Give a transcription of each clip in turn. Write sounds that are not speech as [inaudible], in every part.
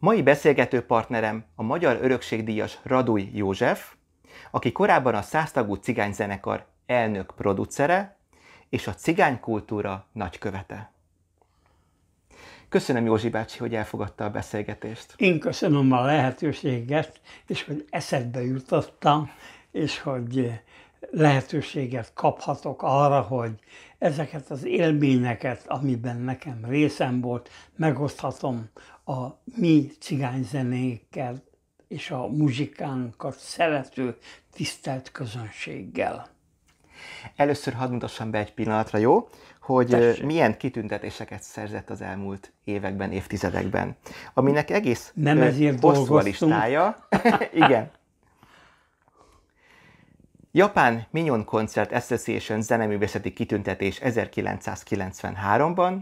Mai beszélgető partnerem a Magyar Örökségdíjas Radúj József, aki korábban a Száztagú Cigányzenekar elnök producere és a cigánykultúra nagykövete. Köszönöm Józsi bácsi, hogy elfogadta a beszélgetést. Én köszönöm a lehetőséget, és hogy eszedbe jutottam, és hogy lehetőséget kaphatok arra, hogy ezeket az élményeket, amiben nekem részem volt, megoszthatom a mi cigányzenékkel és a muzsikánkat szerető, tisztelt közönséggel. Először hadd mutassam be egy pillanatra, jó? Hogy Tessék. milyen kitüntetéseket szerzett az elmúlt években, évtizedekben. Aminek egész Nem ezért hosszú listája. [laughs] Igen. Japán Minion Concert Association zeneművészeti kitüntetés 1993-ban,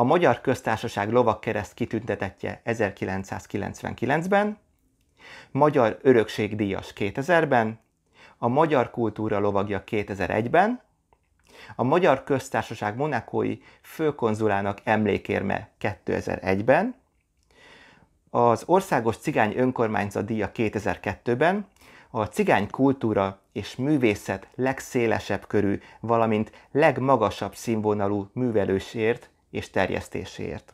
a Magyar Köztársaság lovakkereszt kitüntetettje 1999-ben, Magyar Örökségdíjas 2000-ben, a Magyar Kultúra lovagja 2001-ben, a Magyar Köztársaság monakói főkonzulának emlékérme 2001-ben, az Országos Cigány Önkormányzat díja 2002-ben, a cigány kultúra és művészet legszélesebb körű, valamint legmagasabb színvonalú művelősért és terjesztéséért.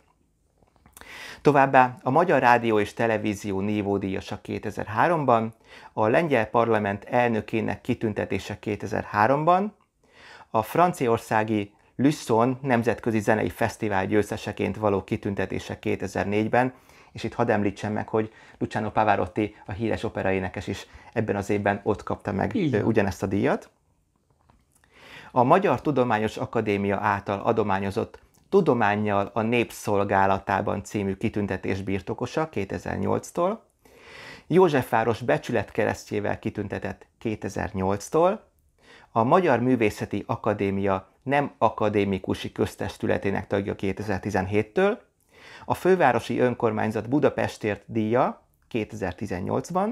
Továbbá a Magyar Rádió és Televízió nívódíjasa 2003-ban, a Lengyel Parlament elnökének kitüntetése 2003-ban, a franciaországi Lüsszon Nemzetközi Zenei Fesztivál győzteseként való kitüntetése 2004-ben, és itt hadd említsem meg, hogy Luciano Pavarotti, a híres operaénekes is ebben az évben ott kapta meg Igen. ugyanezt a díjat. A Magyar Tudományos Akadémia által adományozott Tudományjal a Népszolgálatában című kitüntetés birtokosa 2008-tól, Józsefváros keresztjével kitüntetett 2008-tól, a Magyar Művészeti Akadémia nem akadémikusi köztestületének tagja 2017-től, a Fővárosi Önkormányzat Budapestért díja 2018-ban,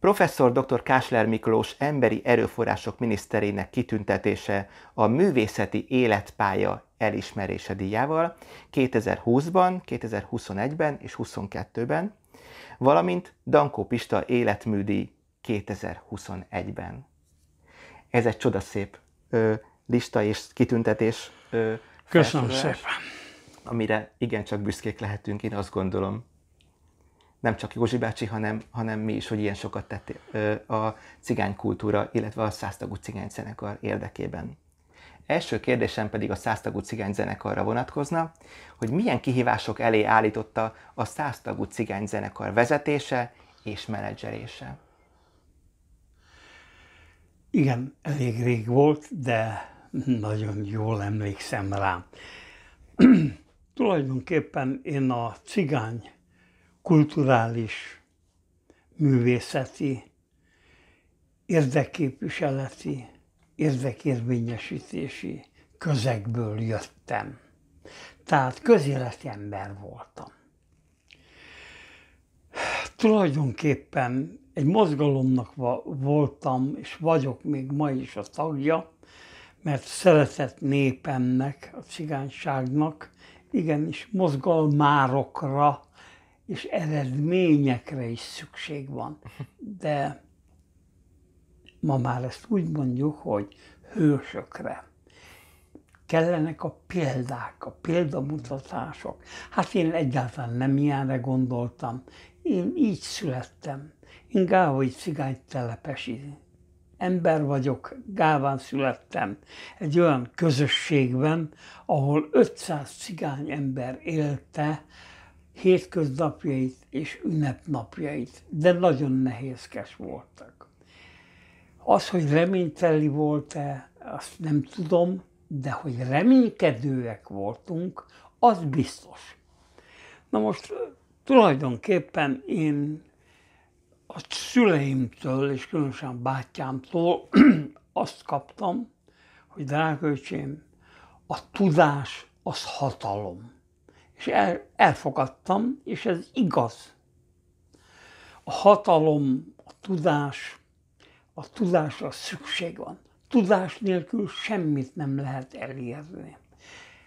professzor dr. Kásler Miklós emberi erőforrások miniszterének kitüntetése a művészeti életpálya elismerése díjával 2020-ban, 2021-ben és 2022-ben, valamint Dankó Pista életműdíj 2021-ben. Ez egy csodaszép ö, lista és kitüntetés. Ö, Köszönöm szépen! Amire igencsak büszkék lehetünk, én azt gondolom. Nem csak Józsi bácsi, hanem, hanem mi is, hogy ilyen sokat tett ö, a cigánykultúra, illetve a száztagú cigányzenekar érdekében. Első kérdésem pedig a száztagú cigány zenekarra vonatkozna, hogy milyen kihívások elé állította a száztagú cigány zenekar vezetése és menedzselése? Igen, elég rég volt, de nagyon jól emlékszem rá. [clears throat] Tulajdonképpen én a cigány kulturális, művészeti, érdekképviseleti, érdekérvényesítési közegből jöttem. Tehát közéleti ember voltam. Tulajdonképpen egy mozgalomnak voltam, és vagyok még ma is a tagja, mert szeretett népemnek, a cigányságnak, igenis mozgalmárokra és eredményekre is szükség van. De ma már ezt úgy mondjuk, hogy hősökre. Kellenek a példák, a példamutatások. Hát én egyáltalán nem ilyenre gondoltam. Én így születtem. Én gávai cigány telepesi ember vagyok, Gáván születtem, egy olyan közösségben, ahol 500 cigány ember élte hétköznapjait és ünnepnapjait, de nagyon nehézkes voltak. Az, hogy reményteli volt-e, azt nem tudom, de hogy reménykedőek voltunk, az biztos. Na most tulajdonképpen én a szüleimtől, és különösen bátyámtól [clears throat] azt kaptam, hogy drága öcsém, a tudás az hatalom. És el, elfogadtam, és ez igaz. A hatalom, a tudás, a tudásra szükség van. Tudás nélkül semmit nem lehet elérni.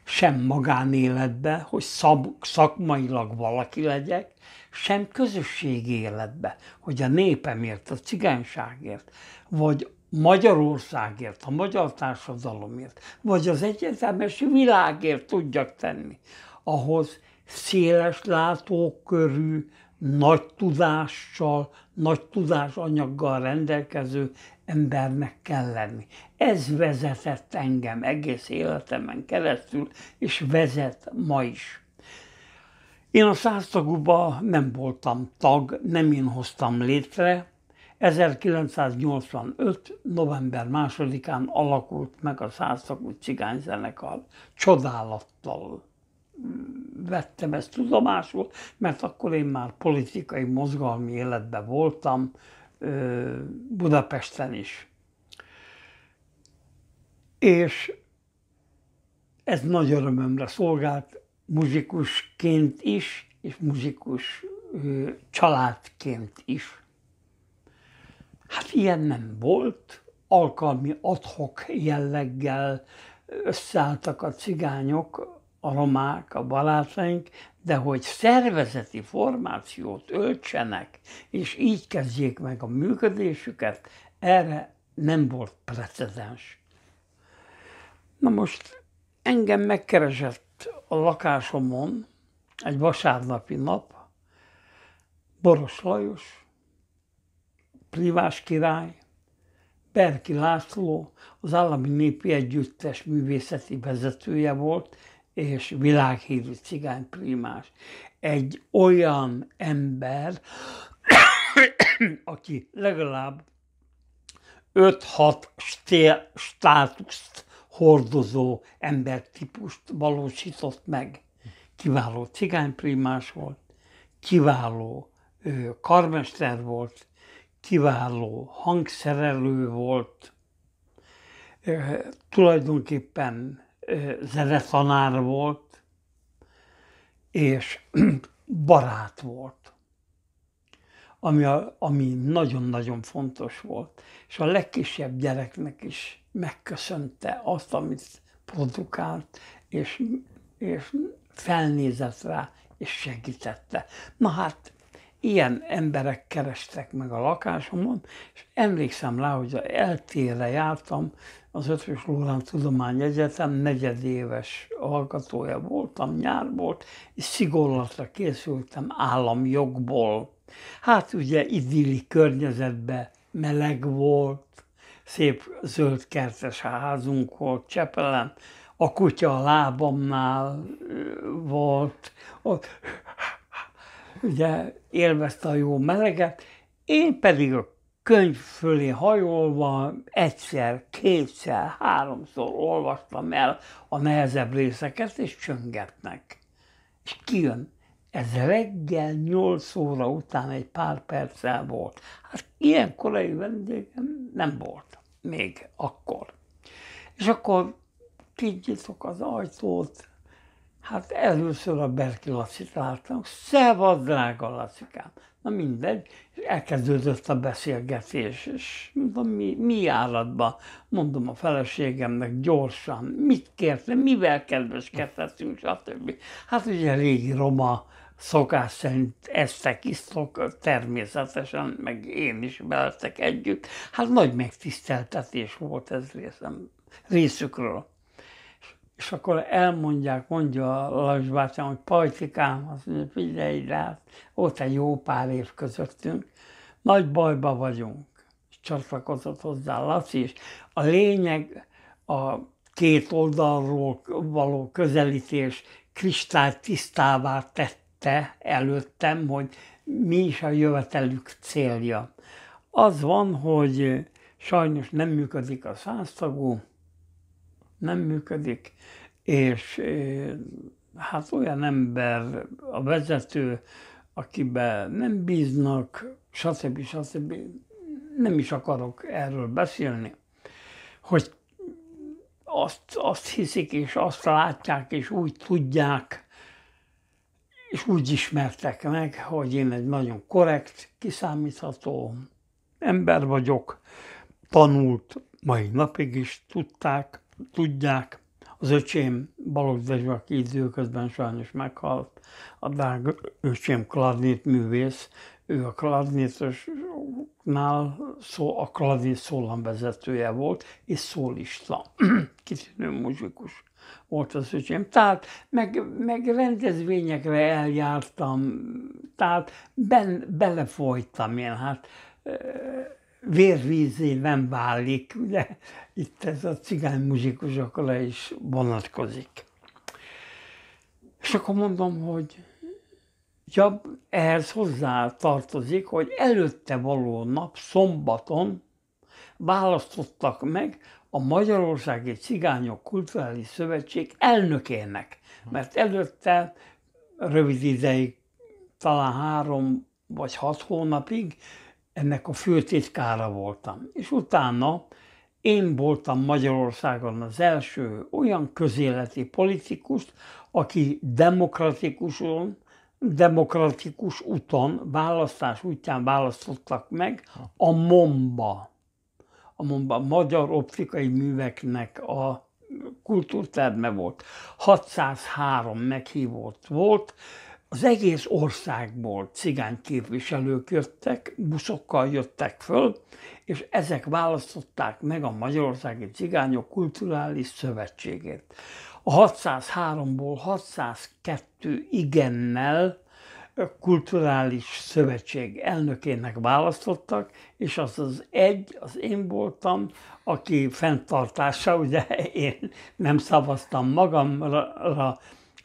Sem magánéletbe, hogy szab, szakmailag valaki legyek, sem közösségi életbe, hogy a népemért, a cigányságért, vagy Magyarországért, a magyar társadalomért, vagy az egyetemes világért tudjak tenni. Ahhoz széles látókörű, nagy tudással, nagy tudásanyaggal rendelkező embernek kell lenni. Ez vezetett engem egész életemen keresztül, és vezet ma is. Én a száztagúba nem voltam tag, nem én hoztam létre. 1985. november 2-án alakult meg a száztagú cigányzenekar. Csodálattal vettem ezt tudomásul, mert akkor én már politikai, mozgalmi életben voltam Budapesten is. És ez nagy örömömre szolgált, muzsikusként is, és muzsikus családként is. Hát ilyen nem volt, alkalmi adhok jelleggel összeálltak a cigányok a romák, a barátaink, de hogy szervezeti formációt öltsenek, és így kezdjék meg a működésüket, erre nem volt precedens. Na most engem megkeresett a lakásomon egy vasárnapi nap Boros Lajos, Privás király, Berki László, az Állami Népi Együttes művészeti vezetője volt, és világhírű primás Egy olyan ember, [coughs] aki legalább 5-6 státuszt hordozó embertípust valósított meg. Kiváló primás volt, kiváló ő, karmester volt, kiváló hangszerelő volt, tulajdonképpen zenetanár volt, és [clears throat] barát volt, ami, a, ami nagyon-nagyon fontos volt. És a legkisebb gyereknek is megköszönte azt, amit produkált, és, és felnézett rá, és segítette. Na hát, Ilyen emberek kerestek meg a lakásomon, és emlékszem rá, hogy eltére jártam, az Ötös Lórán Tudomány Egyetem negyedéves hallgatója voltam, nyár volt, és szigorlatra készültem államjogból. Hát ugye idilli környezetben meleg volt, szép zöld kertes házunk volt Csepelen, a kutya a lábamnál volt, ott ugye élvezte a jó meleget, én pedig a könyv fölé hajolva egyszer, kétszer, háromszor olvastam el a nehezebb részeket, és csöngetnek. És kijön. Ez reggel nyolc óra után egy pár perccel volt. Hát ilyen korai vendégem nem volt még akkor. És akkor kinyitok az ajtót, Hát először a Berki Lacit láttam, szevad drága Lacikám. Na mindegy, és elkezdődött a beszélgetés, és mondom, mi, mi állatban, mondom a feleségemnek gyorsan, mit kérte, mivel kedveskedhetünk, stb. Hát ugye régi roma szokás szerint eztek, isztok, természetesen, meg én is veletek együtt. Hát nagy megtiszteltetés volt ez részem, részükről és akkor elmondják, mondja a Lajos bátyám, hogy pajtikám, azt mondja, figyelj rá, ott egy jó pár év közöttünk, nagy bajba vagyunk. Csatlakozott hozzá Laci is. A lényeg a két oldalról való közelítés kristály tisztává tette előttem, hogy mi is a jövetelük célja. Az van, hogy sajnos nem működik a száztagú, nem működik, és eh, hát olyan ember, a vezető, akiben nem bíznak, stb. stb. Nem is akarok erről beszélni, hogy azt, azt hiszik, és azt látják, és úgy tudják, és úgy ismertek meg, hogy én egy nagyon korrekt, kiszámítható ember vagyok, tanult, mai napig is tudták, tudják, az öcsém Balogh Dezső, aki időközben sajnos meghalt, a drág öcsém Kladnit művész, ő a Kladnitosnál szó, a szólam vezetője volt, és szólista, [clears throat] kitűnő muzsikus volt az öcsém. Tehát meg, meg rendezvényekre eljártam, tehát ben, belefolytam én, hát vérvízé nem válik, ugye itt ez a cigány muzsikusokra is vonatkozik. És akkor mondom, hogy ja, ehhez hozzá tartozik, hogy előtte való nap, szombaton választottak meg a Magyarországi Cigányok Kulturális Szövetség elnökének, mert előtte rövid ideig, talán három vagy hat hónapig ennek a főtitkára voltam. És utána én voltam Magyarországon az első olyan közéleti politikus, aki demokratikuson, demokratikus úton, választás útján választottak meg a MOMBA, a MOMBA Magyar Optikai Műveknek a kultúrterme volt. 603 meghívott volt, az egész országból cigány képviselők jöttek, buszokkal jöttek föl, és ezek választották meg a Magyarországi Cigányok Kulturális Szövetségét. A 603-ból 602 igennel kulturális szövetség elnökének választottak, és az az egy, az én voltam, aki fenntartása, ugye én nem szavaztam magamra,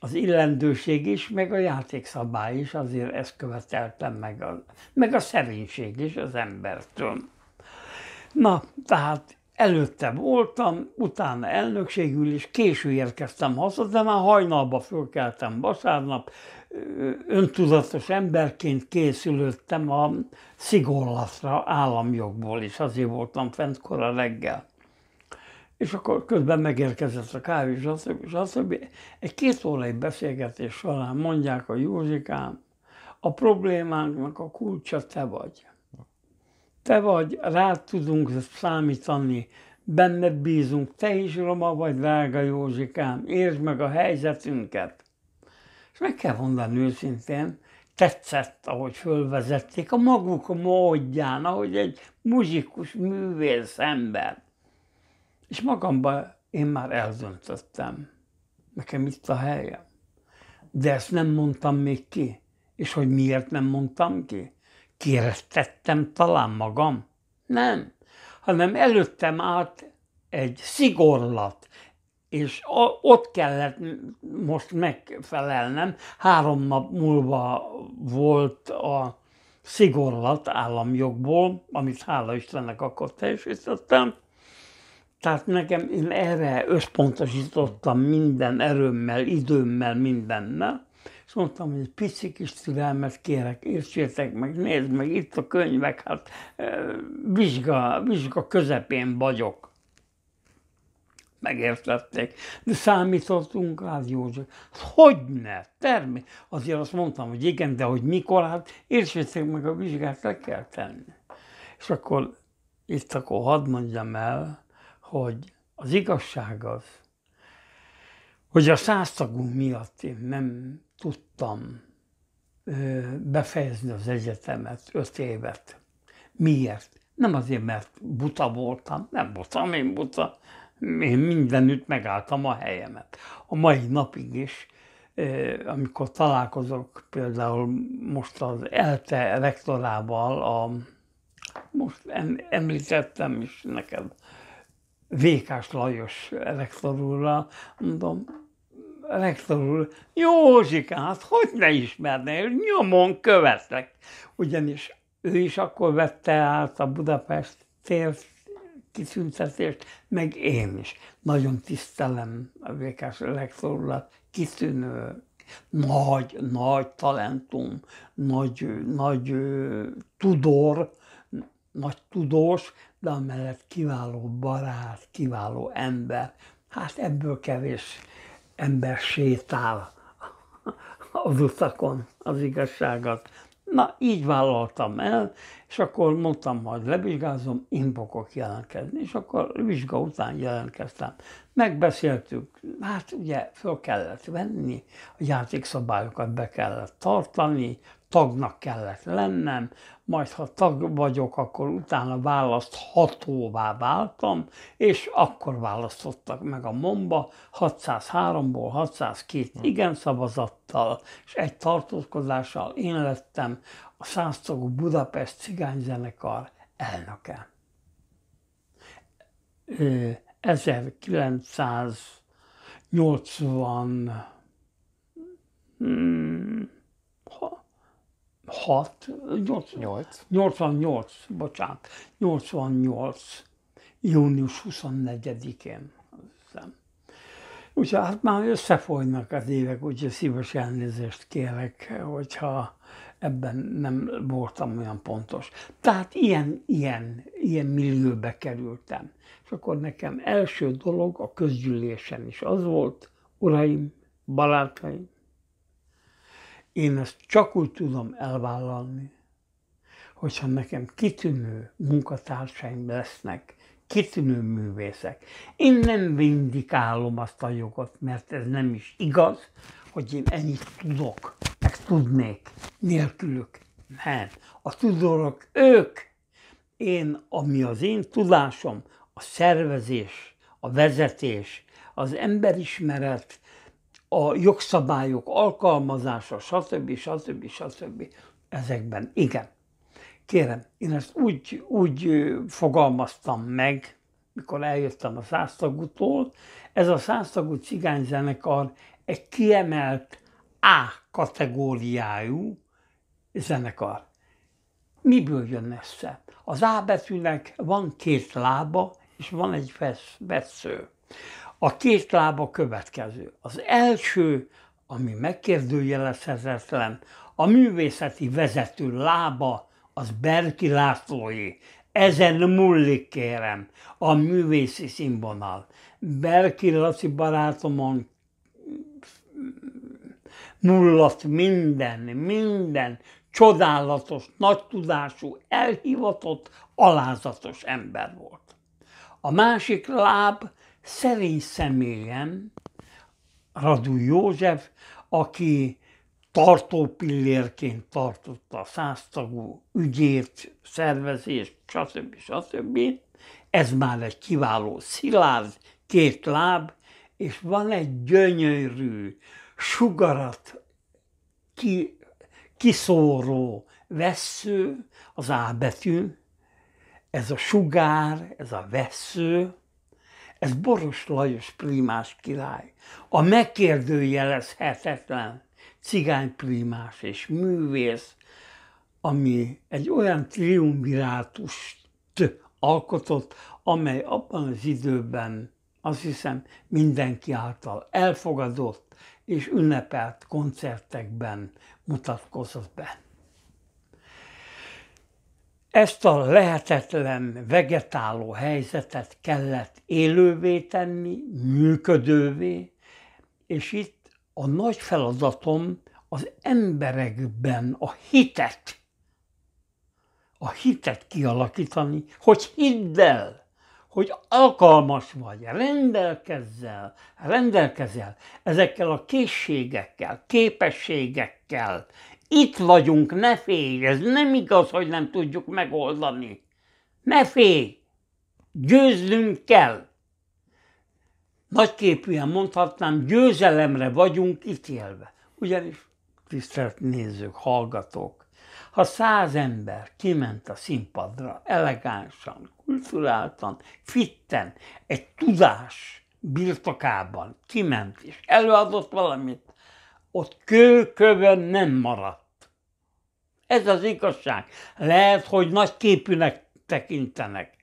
az illendőség is, meg a játékszabály is, azért ezt követeltem meg a, meg a szerénység is az embertől. Na, tehát előtte voltam, utána elnökségül is, késő érkeztem haza, de már hajnalba fölkeltem vasárnap, öntudatos emberként készülöttem a szigorlatra államjogból, és azért voltam fent kora reggel és akkor közben megérkezett a kávé, stb. stb. Egy két órai beszélgetés során mondják a Józsikám, a problémánknak a kulcsa te vagy. Te vagy, rá tudunk számítani, benned bízunk, te is roma vagy, drága Józsikám, értsd meg a helyzetünket. És meg kell mondani őszintén, tetszett, ahogy fölvezették, a maguk módján, ahogy egy muzsikus művész ember és magamban én már eldöntöttem, nekem itt a helyem. De ezt nem mondtam még ki. És hogy miért nem mondtam ki? Kéreztettem talán magam? Nem, hanem előttem állt egy szigorlat, és ott kellett most megfelelnem. Három nap múlva volt a szigorlat államjogból, amit hála Istennek akkor teljesítettem, tehát nekem, én erre összpontosítottam minden erőmmel, időmmel, mindennel, és mondtam, hogy egy pici kis türelmet kérek, értsétek meg, nézd meg, itt a könyvek, hát vizsga, vizsga közepén vagyok. Megértették. De számítottunk rá, József. Hát hogy ne? Termi. Azért azt mondtam, hogy igen, de hogy mikor, hát értsétek meg a vizsgát, le kell tenni. És akkor itt akkor hadd mondjam el, hogy az igazság az, hogy a száztagunk miatt én nem tudtam befejezni az egyetemet öt évet. Miért? Nem azért, mert buta voltam, nem voltam én buta, én mindenütt megálltam a helyemet. A mai napig is, amikor találkozok például most az ELTE rektorával, a, most említettem is neked, Vékás Lajos rektor úrral, mondom, rektor úr, Józsika, hát hogy ne ismerné, nyomon követlek. Ugyanis ő is akkor vette át a Budapest tér kitüntetést, meg én is. Nagyon tisztelem a Vékás rektor urat, kitűnő nagy, nagy talentum, nagy, nagy tudor, nagy tudós, de amellett kiváló barát, kiváló ember. Hát ebből kevés ember sétál az utakon az igazságot. Na, így vállaltam el, és akkor mondtam, hogy levizsgázom, én fogok jelentkezni, és akkor vizsga után jelentkeztem. Megbeszéltük, hát ugye föl kellett venni, a játékszabályokat be kellett tartani, tagnak kellett lennem, majd ha tag vagyok, akkor utána választhatóvá váltam, és akkor választottak meg a momba 603-ból 602 hm. igen szavazattal, és egy tartózkodással én lettem a száztagú Budapest cigányzenekar elnöke. 1980 hmm, 6, 8, 88, bocsánat, 88, június 24-én. Úgyhogy hát már összefolynak az évek, úgyhogy szíves elnézést kérek, hogyha ebben nem voltam olyan pontos. Tehát ilyen, ilyen, ilyen millióbe kerültem. És akkor nekem első dolog a közgyűlésen is az volt, uraim, barátaim, én ezt csak úgy tudom elvállalni, hogyha nekem kitűnő munkatársaim lesznek, kitűnő művészek. Én nem vindikálom azt a jogot, mert ez nem is igaz, hogy én ennyit tudok, meg tudnék nélkülük. Nem. A tudorok ők. Én, ami az én tudásom, a szervezés, a vezetés, az emberismeret, a jogszabályok alkalmazása, stb. stb. stb. ezekben. Igen. Kérem, én ezt úgy, úgy fogalmaztam meg, mikor eljöttem a száztagútól, ez a száztagú cigányzenekar egy kiemelt A kategóriájú zenekar. Miből jön össze? Az A betűnek van két lába, és van egy vesz, vesző. A két lába következő. Az első, ami megkérdőjelezhetetlen, a művészeti vezető lába, az Berki Lászlói. Ezen múlik, kérem, a művészi színvonal. Berki Laci barátomon múlott minden, minden csodálatos, nagy tudású, elhivatott, alázatos ember volt. A másik láb szerény személyem, Radu József, aki tartópillérként tartotta a száztagú ügyét, szervezést, stb. stb. Ez már egy kiváló szilárd, két láb, és van egy gyönyörű, sugarat ki, kiszóró vesző, az A betű, ez a sugár, ez a vesző, ez Boros Lajos Prímás király, a megkérdőjelezhetetlen cigány Prímás és művész, ami egy olyan triumvirátust alkotott, amely abban az időben azt hiszem mindenki által elfogadott és ünnepelt koncertekben mutatkozott be. Ezt a lehetetlen vegetáló helyzetet kellett élővé tenni, működővé, és itt a nagy feladatom az emberekben a hitet, a hitet kialakítani, hogy hidd el, hogy alkalmas vagy, rendelkezzel, rendelkezel ezekkel a készségekkel, képességekkel, itt vagyunk, ne félj, ez nem igaz, hogy nem tudjuk megoldani. Ne félj, győznünk kell. Nagyképűen mondhatnám, győzelemre vagyunk ítélve. Ugyanis, tisztelt nézők, hallgatók, ha száz ember kiment a színpadra elegánsan, kulturáltan, fitten, egy tudás birtokában kiment és előadott valamit, ott kőkövön nem maradt ez az igazság. Lehet, hogy nagy képűnek tekintenek.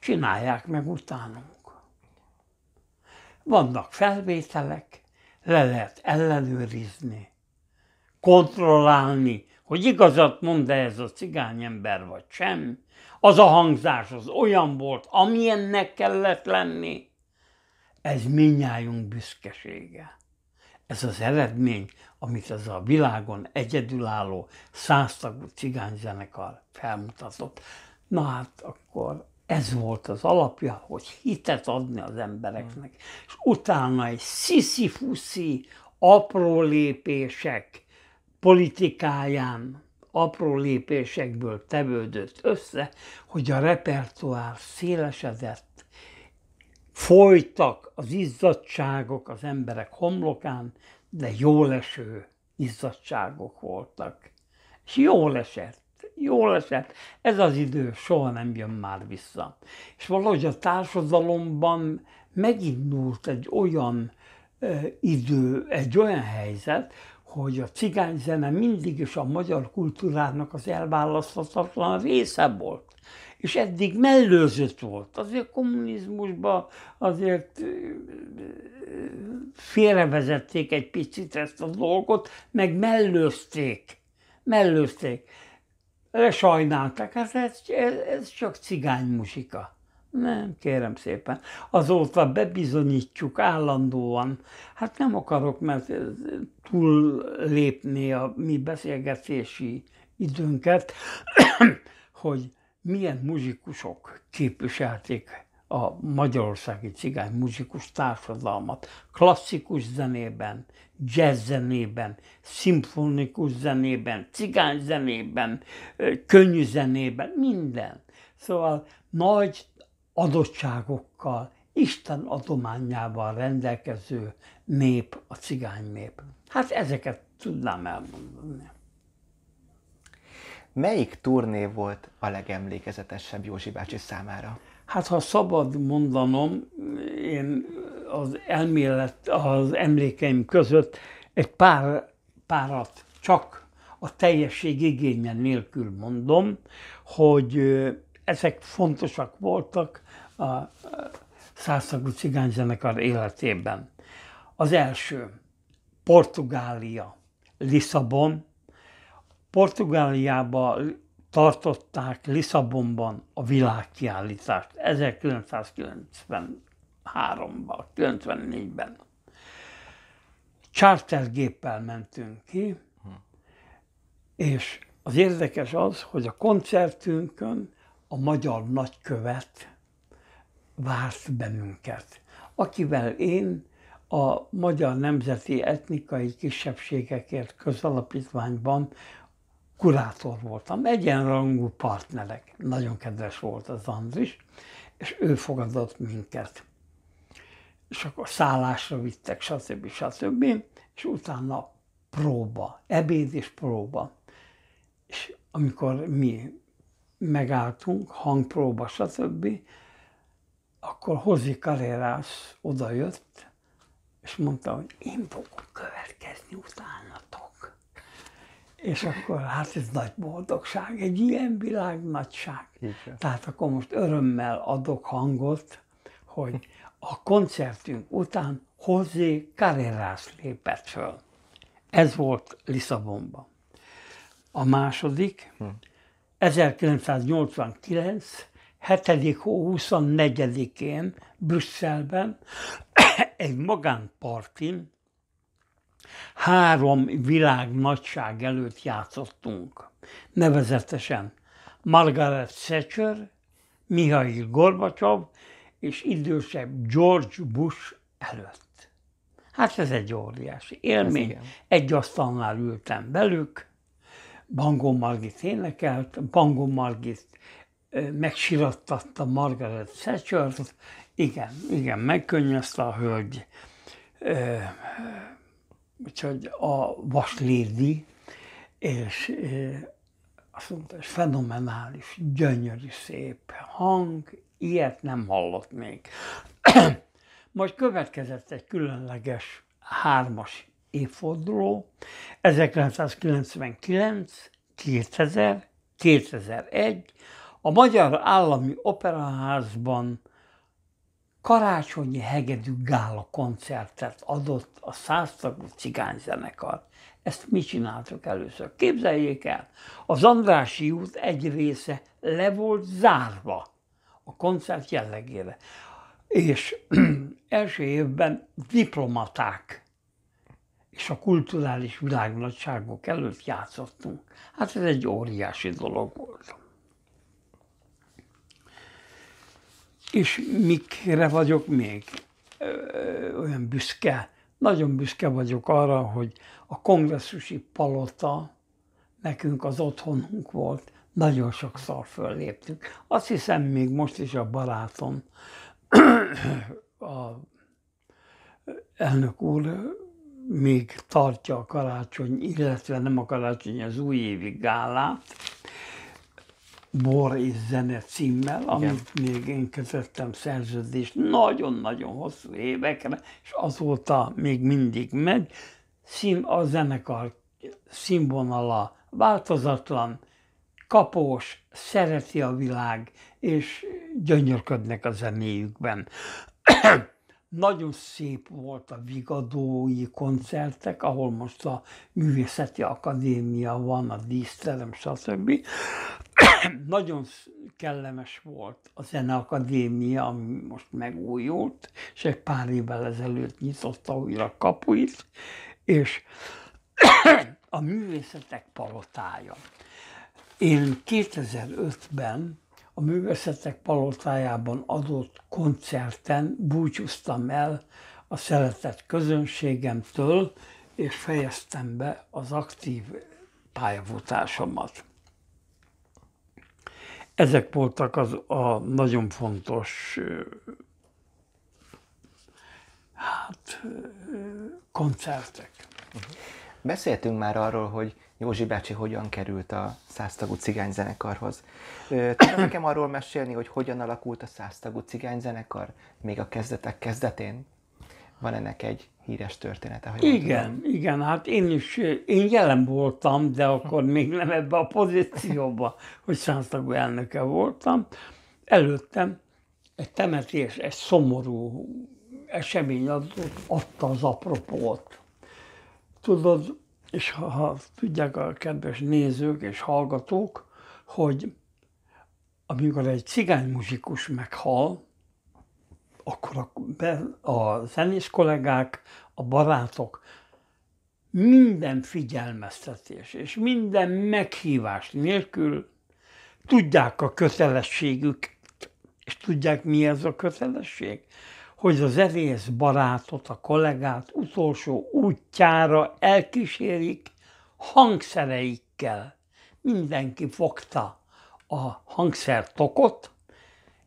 Csinálják meg utánunk. Vannak felvételek, le lehet ellenőrizni, kontrollálni, hogy igazat mond-e ez a ember vagy sem. Az a hangzás az olyan volt, amilyennek kellett lenni. Ez minnyájunk büszkesége. Ez az eredmény amit ez a világon egyedülálló száztagú cigányzenekar felmutatott. Na hát akkor ez volt az alapja, hogy hitet adni az embereknek. Mm. És utána egy sziszi-fuszi, apró lépések politikáján, apró lépésekből tevődött össze, hogy a repertoár szélesedett, folytak az izzadságok az emberek homlokán, de jól eső izzadságok voltak. És jól esett, jól esett. Ez az idő soha nem jön már vissza. És valahogy a társadalomban megindult egy olyan ö, idő, egy olyan helyzet, hogy a cigányzene mindig is a magyar kultúrának az elválaszthatatlan része volt és eddig mellőzött volt. Azért kommunizmusba azért félrevezették egy picit ezt a dolgot, meg mellőzték. Mellőzték. Lesajnálták, hát ez, ez, ez csak cigány muzsika. Nem, kérem szépen. Azóta bebizonyítjuk állandóan. Hát nem akarok, mert túl lépni a mi beszélgetési időnket, [coughs] hogy milyen muzsikusok képviselték a magyarországi cigány muzsikus társadalmat klasszikus zenében, jazz zenében, szimfonikus zenében, cigány zenében, könnyű zenében, minden. Szóval nagy adottságokkal, Isten adományával rendelkező nép a cigány nép. Hát ezeket tudnám elmondani. Melyik turné volt a legemlékezetesebb Józsi bácsi számára? Hát ha szabad mondanom, én az elmélet, az emlékeim között egy pár párat csak a teljesség igénye nélkül mondom, hogy ezek fontosak voltak a százszagú cigányzenekar életében. Az első, Portugália, Lisszabon, Portugáliába tartották Lisszabonban a világkiállítást 1993-ban, 94-ben. Chartergéppel mentünk ki, és az érdekes az, hogy a koncertünkön a magyar nagykövet várt bennünket, akivel én a Magyar Nemzeti Etnikai Kisebbségekért Közalapítványban kurátor voltam, egyenrangú partnerek. Nagyon kedves volt az Andris, és ő fogadott minket. És akkor szállásra vittek, stb. stb. És utána próba, ebéd és próba. És amikor mi megálltunk, hangpróba, stb., akkor Hozi Carreras odajött, és mondta, hogy én fogok következni utánatok. És akkor hát ez nagy boldogság, egy ilyen világ nagyság. Tehát akkor most örömmel adok hangot, hogy a koncertünk után hozzé Carreras lépett föl. Ez volt Lisszabonban. A második, 1989. Hm. 7. hó 24-én Brüsszelben [coughs] egy magánpartin három világ nagyság előtt játszottunk. Nevezetesen Margaret Thatcher, Mihail Gorbacsov és idősebb George Bush előtt. Hát ez egy óriási élmény. Egy asztalnál ültem velük, Bangó Margit énekelt, Bangó Margit megsirattatta Margaret thatcher -t. igen, igen, megkönnyezte a hölgy. Ö, úgyhogy a vaslédi, és eh, azt mondta, hogy fenomenális, gyönyörű, szép hang, ilyet nem hallott még. [clears throat] Majd következett egy különleges hármas évforduló, 1999, 2000, 2001, a Magyar Állami Operaházban karácsonyi hegedű gála koncertet adott a száztagú cigányzenekar. Ezt mi csináltuk először? Képzeljék el, az Andrási út egy része le volt zárva a koncert jellegére. És [clears throat] első évben diplomaták és a kulturális világnagyságok előtt játszottunk. Hát ez egy óriási dolog volt. És mikre vagyok még olyan büszke? Nagyon büszke vagyok arra, hogy a kongresszusi palota nekünk az otthonunk volt. Nagyon sokszor fölléptük. Azt hiszem, még most is a barátom, [clears throat] a elnök úr még tartja a karácsony, illetve nem a karácsony, az újévi gálát, Bor és Zene címmel, amit Igen. még én kötöttem szerződést nagyon-nagyon hosszú évekre, és azóta még mindig megy. Szín, a zenekar színvonala változatlan, kapós, szereti a világ, és gyönyörködnek a zenéjükben. [coughs] Nagyon szép volt a vigadói koncertek, ahol most a Művészeti Akadémia van, a díszterem, stb. [clears throat] nagyon kellemes volt a Zeneakadémia, ami most megújult, és egy pár évvel ezelőtt nyitotta újra a kapuit, és [clears throat] a művészetek palotája. Én 2005-ben a művészetek palotájában adott koncerten búcsúztam el a szeretett közönségemtől, és fejeztem be az aktív pályafutásomat. Ezek voltak az a nagyon fontos hát, koncertek. Beszéltünk már arról, hogy Józsi bácsi hogyan került a száztagú cigányzenekarhoz. Tudod nekem arról mesélni, hogy hogyan alakult a száztagú cigányzenekar még a kezdetek kezdetén? Van ennek egy híres története. Ha igen, tudom. igen, hát én is, én jelen voltam, de akkor még nem ebbe a pozícióba, [laughs] hogy száztagú elnöke voltam. Előttem egy temetés, egy szomorú esemény adott, adta az apropót. Tudod, és ha, ha tudják a kedves nézők és hallgatók, hogy amikor egy muzsikus meghal, akkor a, a zenés kollégák, a barátok, minden figyelmeztetés és minden meghívás nélkül tudják a kötelességük, és tudják mi ez a kötelesség? Hogy az evész barátot, a kollégát utolsó útjára elkísérik hangszereikkel. Mindenki fogta a hangszertokot,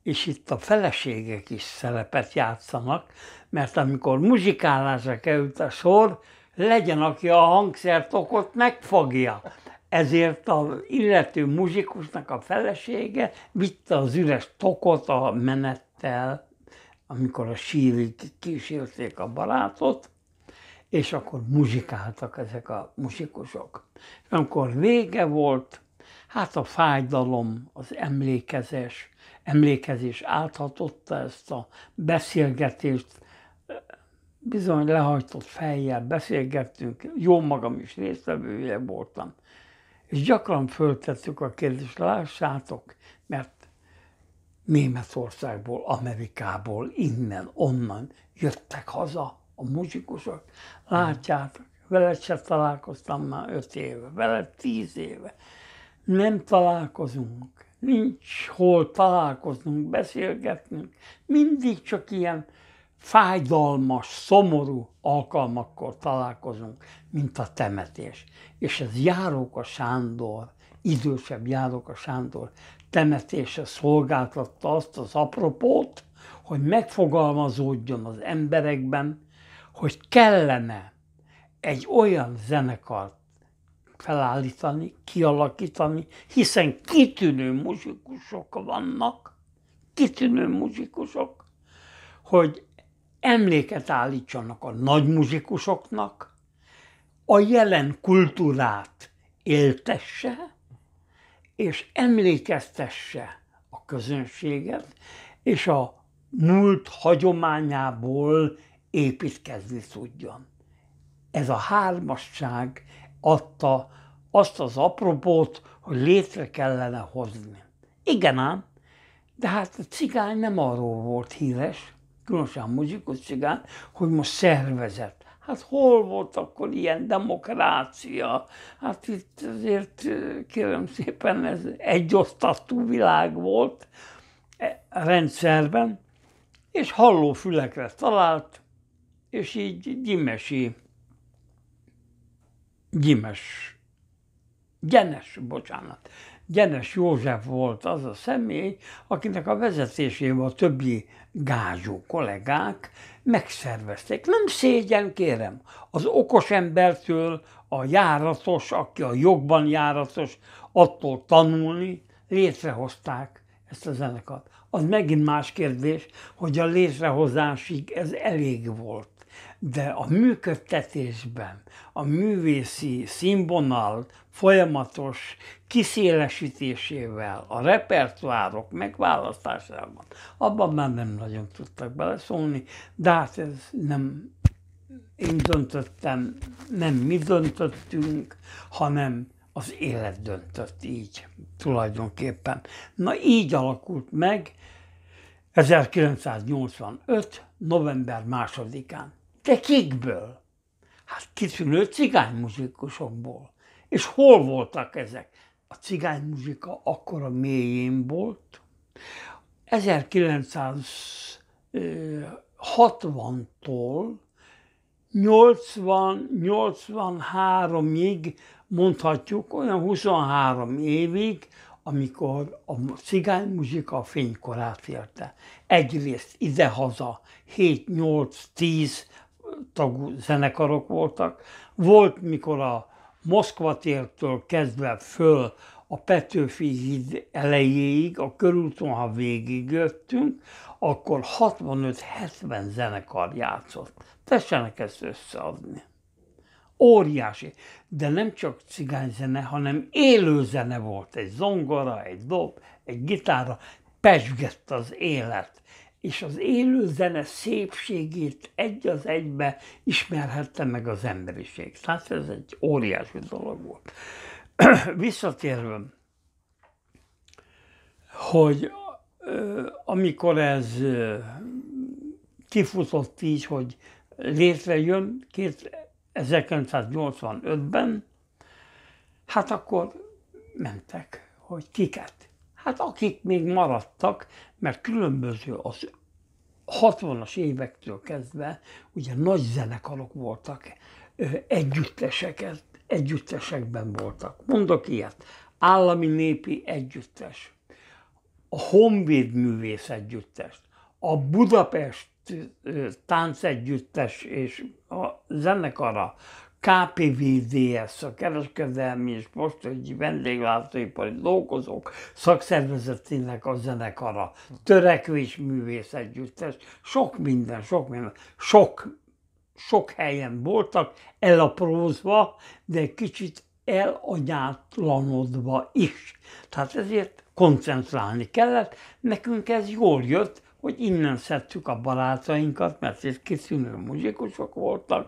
és itt a feleségek is szerepet játszanak, mert amikor muzsikálásra került a sor, legyen, aki a hangszertokot megfogja. Ezért az illető muzsikusnak a felesége vitte az üres tokot a menettel, amikor a sírig kísérték a barátot, és akkor muzsikáltak ezek a muzsikusok. És amikor vége volt, hát a fájdalom, az emlékezés, emlékezés áthatotta ezt a beszélgetést. Bizony lehajtott fejjel beszélgettünk, jó magam is résztvevője voltam. És gyakran föltettük a kérdést, lássátok, mert Németországból, Amerikából, innen, onnan jöttek haza a muzsikusok. Látjátok, veled se találkoztam már öt éve, veled tíz éve. Nem találkozunk nincs hol találkoznunk, beszélgetnünk, mindig csak ilyen fájdalmas, szomorú alkalmakkor találkozunk, mint a temetés. És ez Járóka Sándor, idősebb Járóka Sándor temetése szolgáltatta azt az apropót, hogy megfogalmazódjon az emberekben, hogy kellene egy olyan zenekart felállítani, kialakítani, hiszen kitűnő muzsikusok vannak, kitűnő muzsikusok, hogy emléket állítsanak a nagy muzsikusoknak, a jelen kultúrát éltesse, és emlékeztesse a közönséget, és a múlt hagyományából építkezni tudjon. Ez a hármasság, adta azt az apropót, hogy létre kellene hozni. Igen ám, de hát a cigány nem arról volt híres, különösen muzsikus cigány, hogy most szervezett. Hát hol volt akkor ilyen demokrácia? Hát itt azért, kérem szépen, ez egyosztatú világ volt a e, rendszerben, és halló fülekre talált, és így gyimesi Gyimes, Gyenes, bocsánat, Gyenes József volt az a személy, akinek a vezetésében a többi gázsó kollégák megszervezték. Nem szégyen, kérem, az okos embertől a járatos, aki a jogban járatos, attól tanulni, létrehozták ezt a zenekart. Az megint más kérdés, hogy a létrehozásig ez elég volt de a működtetésben a művészi színvonal folyamatos kiszélesítésével, a repertoárok megválasztásában, abban már nem nagyon tudtak beleszólni, de hát ez nem én döntöttem, nem mi döntöttünk, hanem az élet döntött így tulajdonképpen. Na így alakult meg 1985. november másodikán. De kikből? Hát kitűnő cigánymuzsikusokból. És hol voltak ezek? A cigánymuzika akkor a mélyén volt. 1960-tól 80-83-ig mondhatjuk, olyan 23 évig, amikor a cigánymuzika a fénykorát érte. Egyrészt idehaza 7-8-10 tagú zenekarok voltak. Volt, mikor a Moszkva tértől kezdve föl a Petőfi híd elejéig, a körúton, ha végig jöttünk, akkor 65-70 zenekar játszott. Tessenek ezt összeadni. Óriási. De nem csak cigányzene, hanem élőzene volt. Egy zongora, egy dob, egy gitára. Pesgett az élet és az élő zene szépségét egy az egybe ismerhette meg az emberiség. Tehát ez egy óriási dolog volt. [clears throat] Visszatérve, hogy amikor ez kifutott így, hogy létrejön 1985-ben, hát akkor mentek, hogy kiket. Hát akik még maradtak, mert különböző az 60-as évektől kezdve ugye nagy zenekarok voltak, együttesek, együttesekben voltak. Mondok ilyet, állami népi együttes, a Honvéd művész együttes, a Budapest táncegyüttes és a zenekara, KPVDS, a Kereskedelmi és Postahogyi Vendéglátóipari Dolgozók Szakszervezetének a zenekara, Törekvés Művész Együttes, sok minden, sok minden, sok, sok helyen voltak, elaprózva, de egy kicsit elanyátlanodva is. Tehát ezért koncentrálni kellett, nekünk ez jól jött, hogy innen szedtük a barátainkat, mert itt kiszűnő muzsikusok voltak,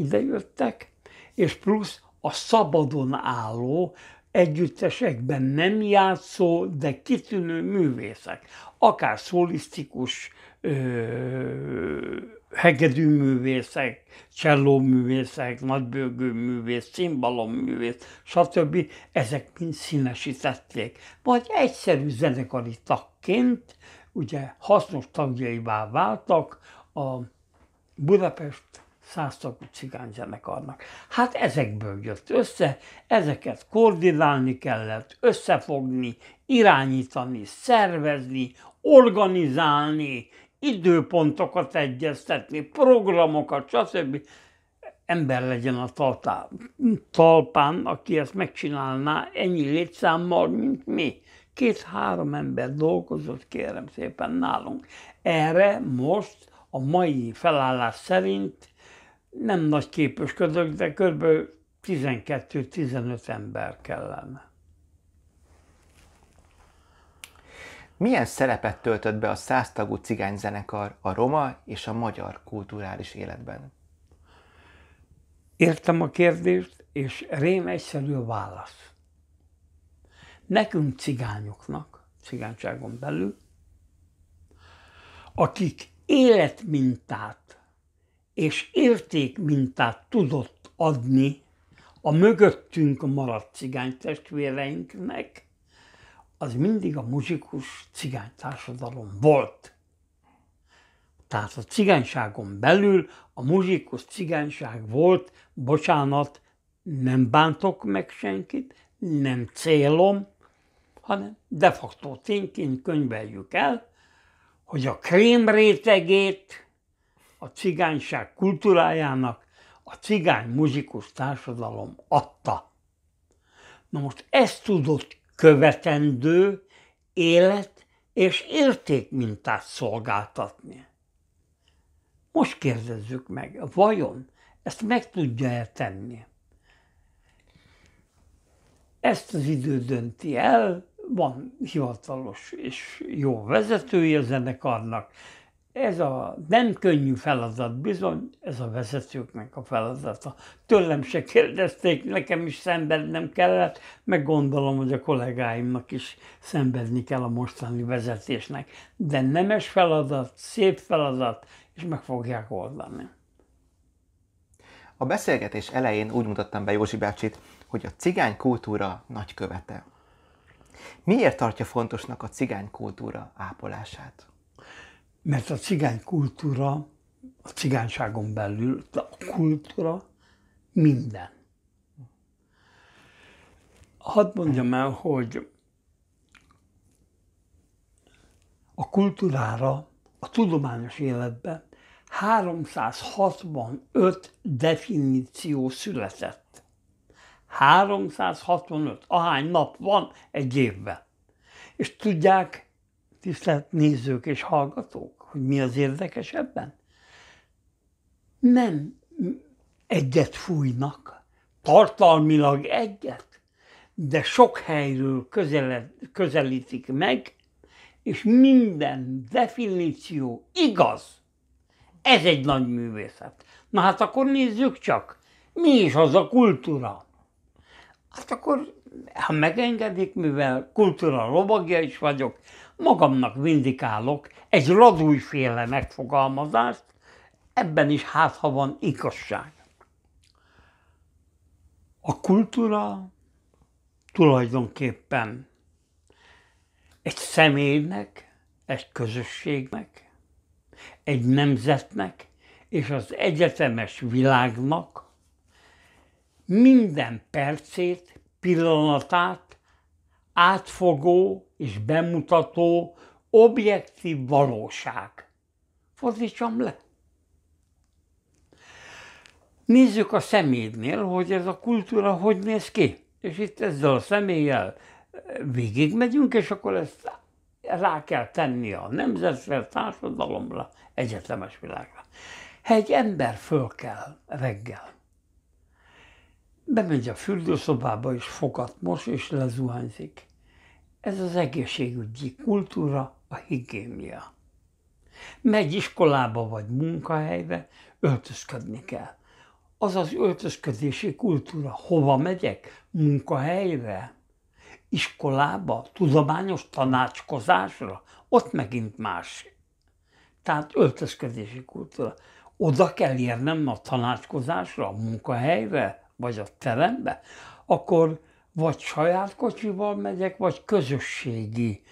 idejöttek, és plusz a szabadon álló, együttesekben nem játszó, de kitűnő művészek, akár szolisztikus ö, nagybőgő művész, szimbalom művész, stb. Ezek mind színesítették. Vagy egyszerű zenekari tagként, ugye hasznos tagjaivá váltak a Budapest száztagú cigányzenekarnak. Hát ezekből jött össze, ezeket koordinálni kellett, összefogni, irányítani, szervezni, organizálni, időpontokat egyeztetni, programokat, stb. Ember legyen a talpán, talpán aki ezt megcsinálná ennyi létszámmal, mint mi. Két-három ember dolgozott, kérem szépen, nálunk. Erre most a mai felállás szerint nem nagy képösködök, de kb. 12-15 ember kellene. Milyen szerepet töltött be a száztagú cigányzenekar a roma és a magyar kulturális életben? Értem a kérdést, és rém egyszerű a válasz. Nekünk cigányoknak, cigányságon belül, akik életmintát és értékmintát tudott adni a mögöttünk maradt testvéreinknek az mindig a muzsikus cigánytársadalom volt. Tehát a cigányságon belül a muzsikus cigányság volt, bocsánat, nem bántok meg senkit, nem célom, hanem de facto tényként könyveljük el, hogy a krém rétegét a cigányság kultúrájának a cigány muzsikus társadalom adta. Na most ezt tudott követendő élet és értékmintát szolgáltatni. Most kérdezzük meg, vajon ezt meg tudja-e tenni? Ezt az idő dönti el, van hivatalos és jó vezetője a zenekarnak, ez a nem könnyű feladat bizony, ez a vezetőknek a feladata. Tőlem se kérdezték, nekem is szenvednem kellett, meg gondolom, hogy a kollégáimnak is szenvedni kell a mostani vezetésnek. De nemes feladat, szép feladat, és meg fogják oldani. A beszélgetés elején úgy mutattam be Józsi bácsit, hogy a cigány kultúra nagykövete. Miért tartja fontosnak a cigány kultúra ápolását? mert a cigány kultúra, a cigányságon belül a kultúra minden. Hadd mondjam el, hogy a kultúrára, a tudományos életben 365 definíció született. 365, ahány nap van egy évben. És tudják, tisztelt nézők és hallgatók, hogy mi az érdekes ebben? Nem egyet fújnak, tartalmilag egyet, de sok helyről közele, közelítik meg, és minden definíció igaz. Ez egy nagy művészet. Na hát akkor nézzük csak, mi is az a kultúra? Hát akkor, ha megengedik, mivel kultúra lovagja is vagyok, magamnak vindikálok egy radújféle megfogalmazást, ebben is hát, ha van igazság. A kultúra tulajdonképpen egy személynek, egy közösségnek, egy nemzetnek és az egyetemes világnak minden percét, pillanatát átfogó és bemutató objektív valóság. Fordítsam le. Nézzük a személynél, hogy ez a kultúra hogy néz ki. És itt ezzel a személlyel eh, végigmegyünk, és akkor ezt rá kell tenni a nemzetre, társadalomra, egyetemes világra. Ha egy ember föl kell reggel, bemegy a fürdőszobába, és fogat mos, és lezuhányzik. Ez az egészségügyi kultúra, a higiénia. Megy iskolába vagy munkahelybe, öltözködni kell. Az az öltözködési kultúra. Hova megyek? Munkahelyre? Iskolába? Tudományos tanácskozásra? Ott megint más. Tehát öltözködési kultúra. Oda kell érnem a tanácskozásra, a munkahelyre, vagy a terembe, akkor vagy saját kocsival megyek, vagy közösségi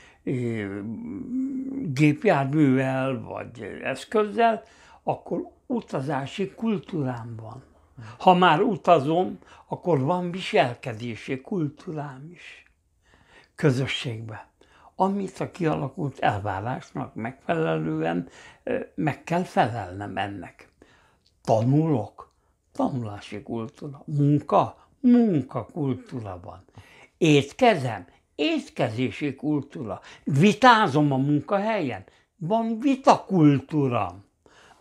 gépjárművel, vagy eszközzel, akkor utazási kultúrám van. Ha már utazom, akkor van viselkedési kultúrám is közösségben, amit a kialakult elvárásnak megfelelően meg kell felelnem ennek. Tanulok, tanulási kultúra, munka, munkakultúra van. Étkezem? Étkezési kultúra. Vitázom a munkahelyen? Van vitakultúra.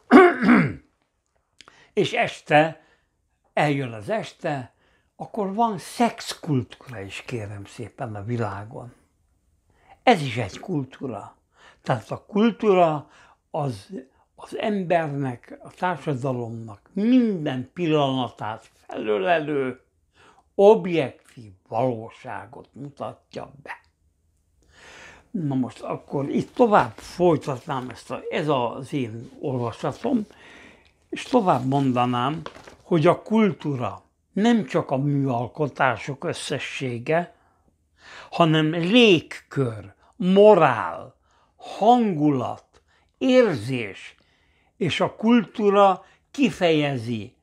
[clears throat] És este, eljön az este, akkor van szexkultúra is, kérem szépen, a világon. Ez is egy kultúra. Tehát a kultúra az, az embernek, a társadalomnak minden pillanatát felölelő, objektív valóságot mutatja be. Na most akkor itt tovább folytatnám ezt a, ez az én olvasatom, és tovább mondanám, hogy a kultúra nem csak a műalkotások összessége, hanem légkör, morál, hangulat, érzés, és a kultúra kifejezi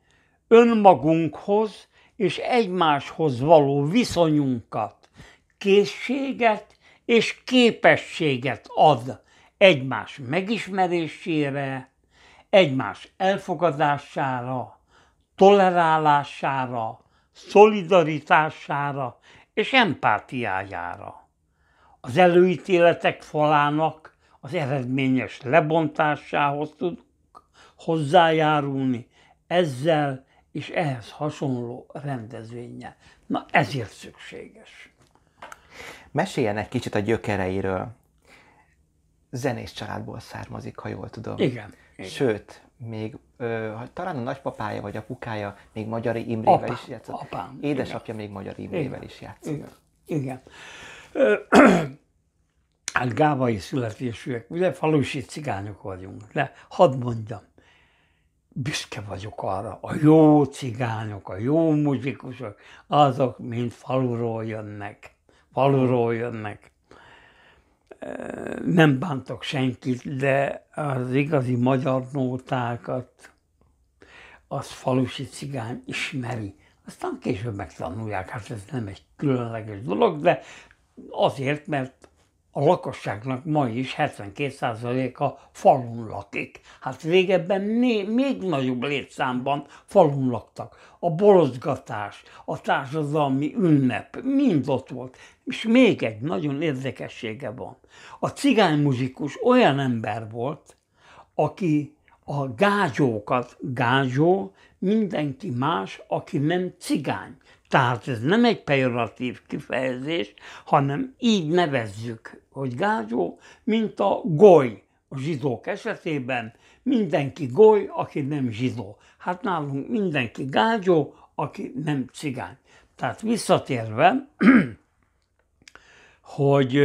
önmagunkhoz és egymáshoz való viszonyunkat, készséget és képességet ad egymás megismerésére, egymás elfogadására, tolerálására, szolidaritására és empátiájára. Az előítéletek falának az eredményes lebontásához tudunk hozzájárulni, ezzel és ehhez hasonló rendezvénye. Na ezért szükséges. Meséljen egy kicsit a gyökereiről. Zenés családból származik, ha jól tudom. Igen. igen. Sőt, még ö, talán a nagypapája vagy apukája még Magyar Imrével Apa. is játszott. Apám, Édesapja igen. még Magyar Imrével igen. is játszott. Igen. igen. [clears throat] Hát gávai születésűek, ugye falusi cigányok vagyunk, de hadd mondjam, büszke vagyok arra, a jó cigányok, a jó muzsikusok, azok mind faluról jönnek. Faluról jönnek. Nem bántok senkit, de az igazi magyar nótákat az falusi cigány ismeri. Aztán később megtanulják, hát ez nem egy különleges dolog, de azért, mert a lakosságnak ma is 72%-a falun lakik. Hát régebben még nagyobb létszámban falun laktak. A borozgatás, a társadalmi ünnep, mind ott volt. És még egy nagyon érdekessége van. A cigány muzsikus olyan ember volt, aki a gázsókat, gázsó mindenki más, aki nem cigány. Tehát ez nem egy pejoratív kifejezés, hanem így nevezzük, hogy gázsó, mint a goly a zsidók esetében, mindenki goly, aki nem zsidó. Hát nálunk mindenki gázsó, aki nem cigány. Tehát visszatérve, [clears throat] hogy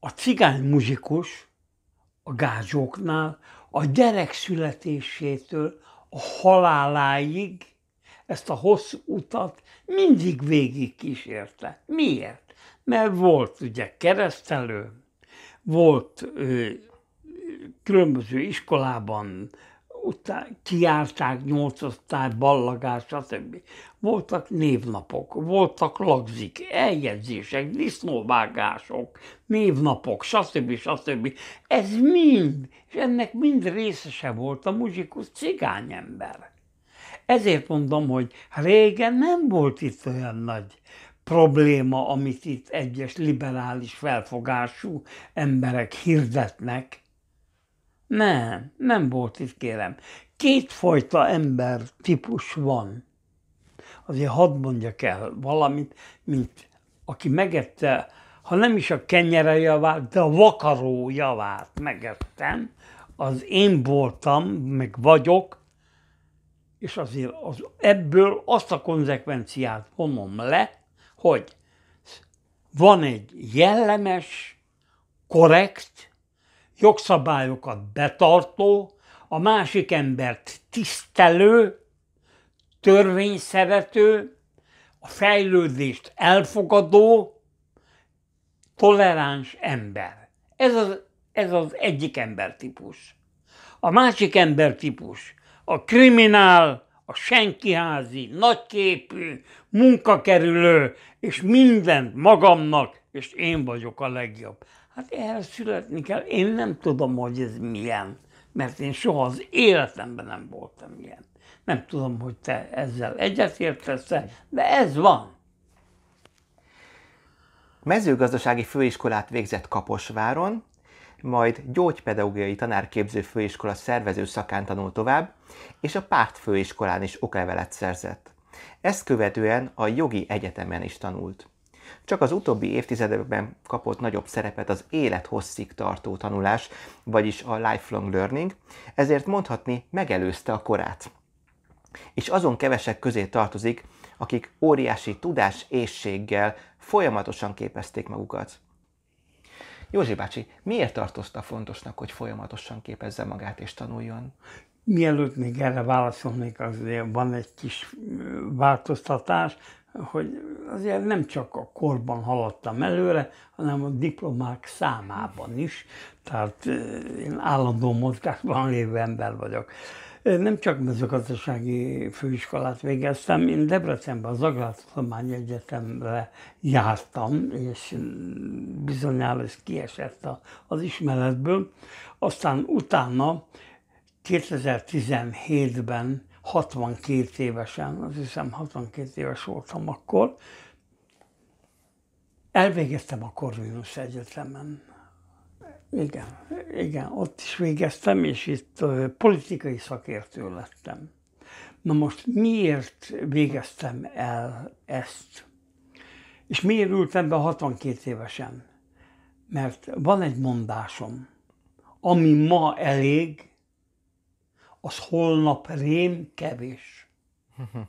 a cigány muzsikus a gázsóknál a gyerek születésétől a haláláig ezt a hosszú utat mindig végig kísérte. Miért? Mert volt ugye keresztelő, volt ö, különböző iskolában, Utá kiárták, nyolc osztály, ballagás, stb. Voltak névnapok, voltak lagzik, eljegyzések, disznóvágások, névnapok, stb. stb. Ez mind, és ennek mind részese volt a muzsikus ember. Ezért mondom, hogy régen nem volt itt olyan nagy probléma, amit itt egyes liberális felfogású emberek hirdetnek. Nem, nem volt itt, kérem. Kétfajta ember típus van. Azért hadd mondjak el valamit, mint aki megette, ha nem is a kenyere javát, de a vakaró javát megettem, az én voltam, meg vagyok és azért az, ebből azt a konzekvenciát vonom le, hogy van egy jellemes, korrekt, jogszabályokat betartó, a másik embert tisztelő, törvényszerető, a fejlődést elfogadó, toleráns ember. Ez az, ez az egyik embertípus. A másik embertípus a kriminál, a senkiházi, nagyképű, munkakerülő, és mindent magamnak, és én vagyok a legjobb. Hát ehhez születni kell. Én nem tudom, hogy ez milyen, mert én soha az életemben nem voltam ilyen. Nem tudom, hogy te ezzel egyetértesz de ez van. Mezőgazdasági főiskolát végzett Kaposváron, majd gyógypedagógiai tanárképző főiskola szervező szakán tanult tovább, és a pártfőiskolán is oklevelet szerzett. Ezt követően a jogi egyetemen is tanult. Csak az utóbbi évtizedekben kapott nagyobb szerepet az élethosszig tartó tanulás, vagyis a lifelong learning, ezért mondhatni megelőzte a korát. És azon kevesek közé tartozik, akik óriási tudás ésséggel folyamatosan képezték magukat. Józsi bácsi, miért tartozta fontosnak, hogy folyamatosan képezze magát és tanuljon? Mielőtt még erre válaszolnék, azért van egy kis változtatás, hogy azért nem csak a korban haladtam előre, hanem a diplomák számában is. Tehát én állandó mozgásban lévő ember vagyok. Nem csak mezőgazdasági főiskolát végeztem, én Debrecenben az Agrártudományi Egyetemre jártam, és bizonyára ez kiesett az ismeretből. Aztán utána 2017-ben 62 évesen, az hiszem 62 éves voltam akkor, elvégeztem a Corvinus Egyetemen igen, igen, ott is végeztem, és itt politikai szakértő lettem. Na most miért végeztem el ezt? És miért ültem be 62 évesen? Mert van egy mondásom, ami ma elég, az holnap rém kevés. [laughs]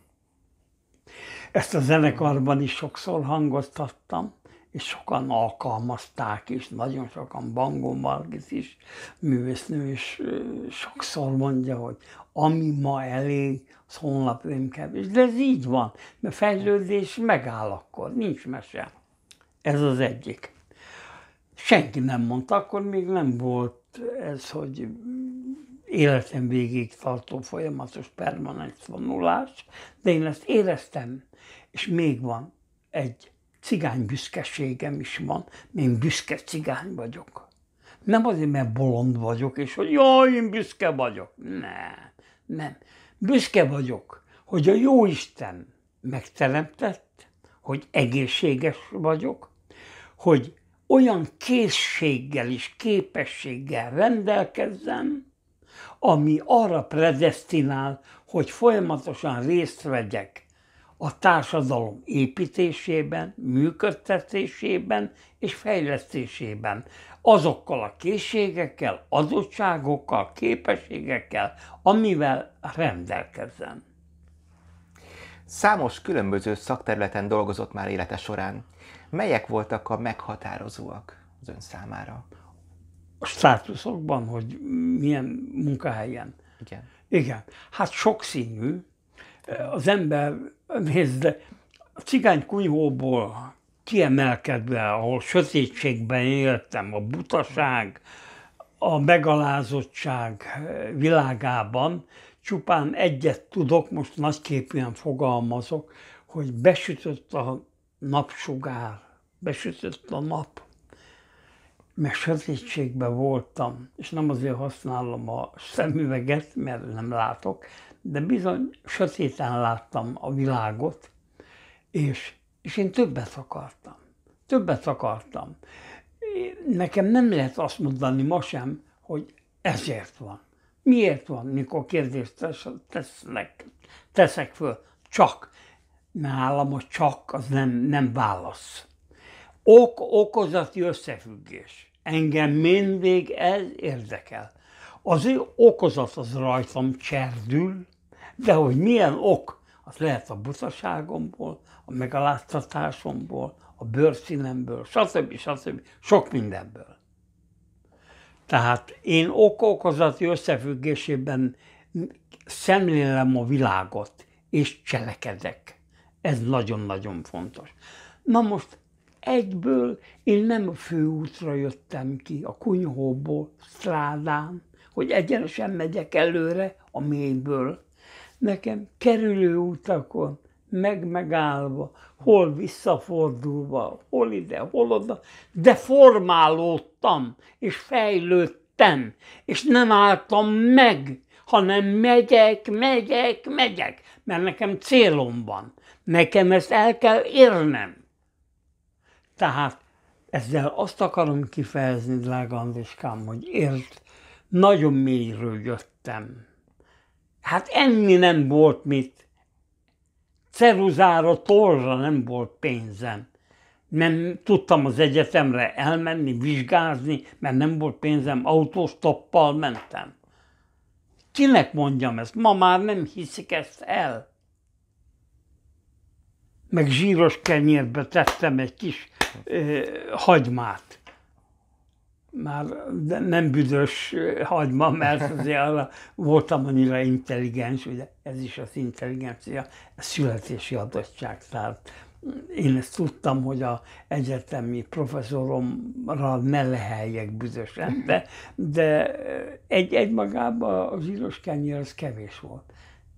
Ezt a zenekarban is sokszor hangoztattam, és sokan alkalmazták is, nagyon sokan, Bangon Margit is, művésznő is sokszor mondja, hogy ami ma elég, az honlap nem kevés. De ez így van, mert fejlődés megáll akkor, nincs mese. Ez az egyik. Senki nem mondta, akkor még nem volt ez, hogy életem végig tartó folyamatos permanens vonulás, de én ezt éreztem, és még van egy cigány büszkeségem is van, én büszke cigány vagyok. Nem azért, mert bolond vagyok, és hogy jaj, én büszke vagyok. Nem, nem. Büszke vagyok, hogy a jó Isten megteremtett, hogy egészséges vagyok, hogy olyan készséggel és képességgel rendelkezzem, ami arra predestinál, hogy folyamatosan részt vegyek a társadalom építésében, működtetésében és fejlesztésében, azokkal a készségekkel, adottságokkal, képességekkel, amivel rendelkezzen. Számos különböző szakterületen dolgozott már élete során. Melyek voltak a meghatározóak az ön számára? A státuszokban, hogy milyen munkahelyen. Igen. Igen. Hát sokszínű. Az ember nézd, a cigány kunyhóból kiemelkedve, ahol sötétségben éltem, a butaság, a megalázottság világában, csupán egyet tudok, most nagyképűen fogalmazok, hogy besütött a napsugár, besütött a nap, mert sötétségben voltam, és nem azért használom a szemüveget, mert nem látok, de bizony sötéten láttam a világot, és, és én többet akartam. Többet akartam. Nekem nem lehet azt mondani ma sem, hogy ezért van. Miért van, mikor kérdést tesznek, teszek föl? Csak. Nálam a csak az nem, nem válasz. Ok, okozati összefüggés. Engem mindig ez érdekel. Az ő okozat az rajtam cserdül, de hogy milyen ok, az lehet a butaságomból, a megaláztatásomból, a bőrszínemből, stb. stb. Sok mindenből. Tehát én ok-okozati összefüggésében szemlélem a világot, és cselekedek. Ez nagyon-nagyon fontos. Na most egyből én nem a főútra jöttem ki, a kunyhóból, strádán, hogy egyenesen megyek előre a mélyből. Nekem kerülő utakon, meg megállva, hol visszafordulva, hol ide, hol oda, de formálódtam, és fejlődtem, és nem álltam meg, hanem megyek, megyek, megyek, mert nekem célom van. Nekem ezt el kell érnem. Tehát ezzel azt akarom kifejezni, drága Andriskám, hogy értsd, nagyon mélyről jöttem. Hát enni nem volt mit. Ceruzára, torra nem volt pénzem. Nem tudtam az egyetemre elmenni, vizsgázni, mert nem volt pénzem, autóstoppal mentem. Kinek mondjam ezt? Ma már nem hiszik ezt el. Meg zsíros kenyérbe tettem egy kis ö, hagymát már nem büdös hagyma, mert azért arra voltam annyira intelligens, ugye ez is az intelligencia, ez születési adottság. Tehát én ezt tudtam, hogy a egyetemi professzoromra ne leheljek büdös de, de egy, egy magában az íros kenyér az kevés volt.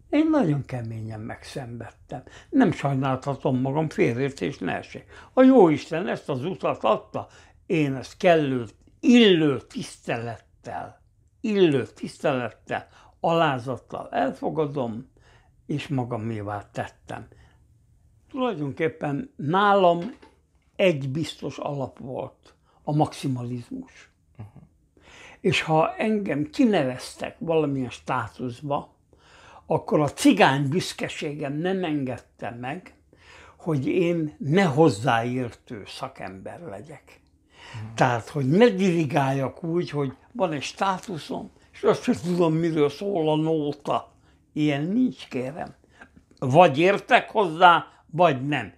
Én nagyon keményen megszenvedtem. Nem sajnálhatom magam, félértés ne esik. A jó Isten ezt az utat adta, én ezt kellőt illő tisztelettel, illő tisztelettel, alázattal elfogadom, és magamévá tettem. Tulajdonképpen nálam egy biztos alap volt, a maximalizmus. Uh-huh. És ha engem kineveztek valamilyen státuszba, akkor a cigány büszkeségem nem engedte meg, hogy én ne hozzáértő szakember legyek. Tehát, hogy ne dirigáljak úgy, hogy van egy státuszom, és azt sem tudom, miről szól a nóta. Ilyen nincs, kérem. Vagy értek hozzá, vagy nem.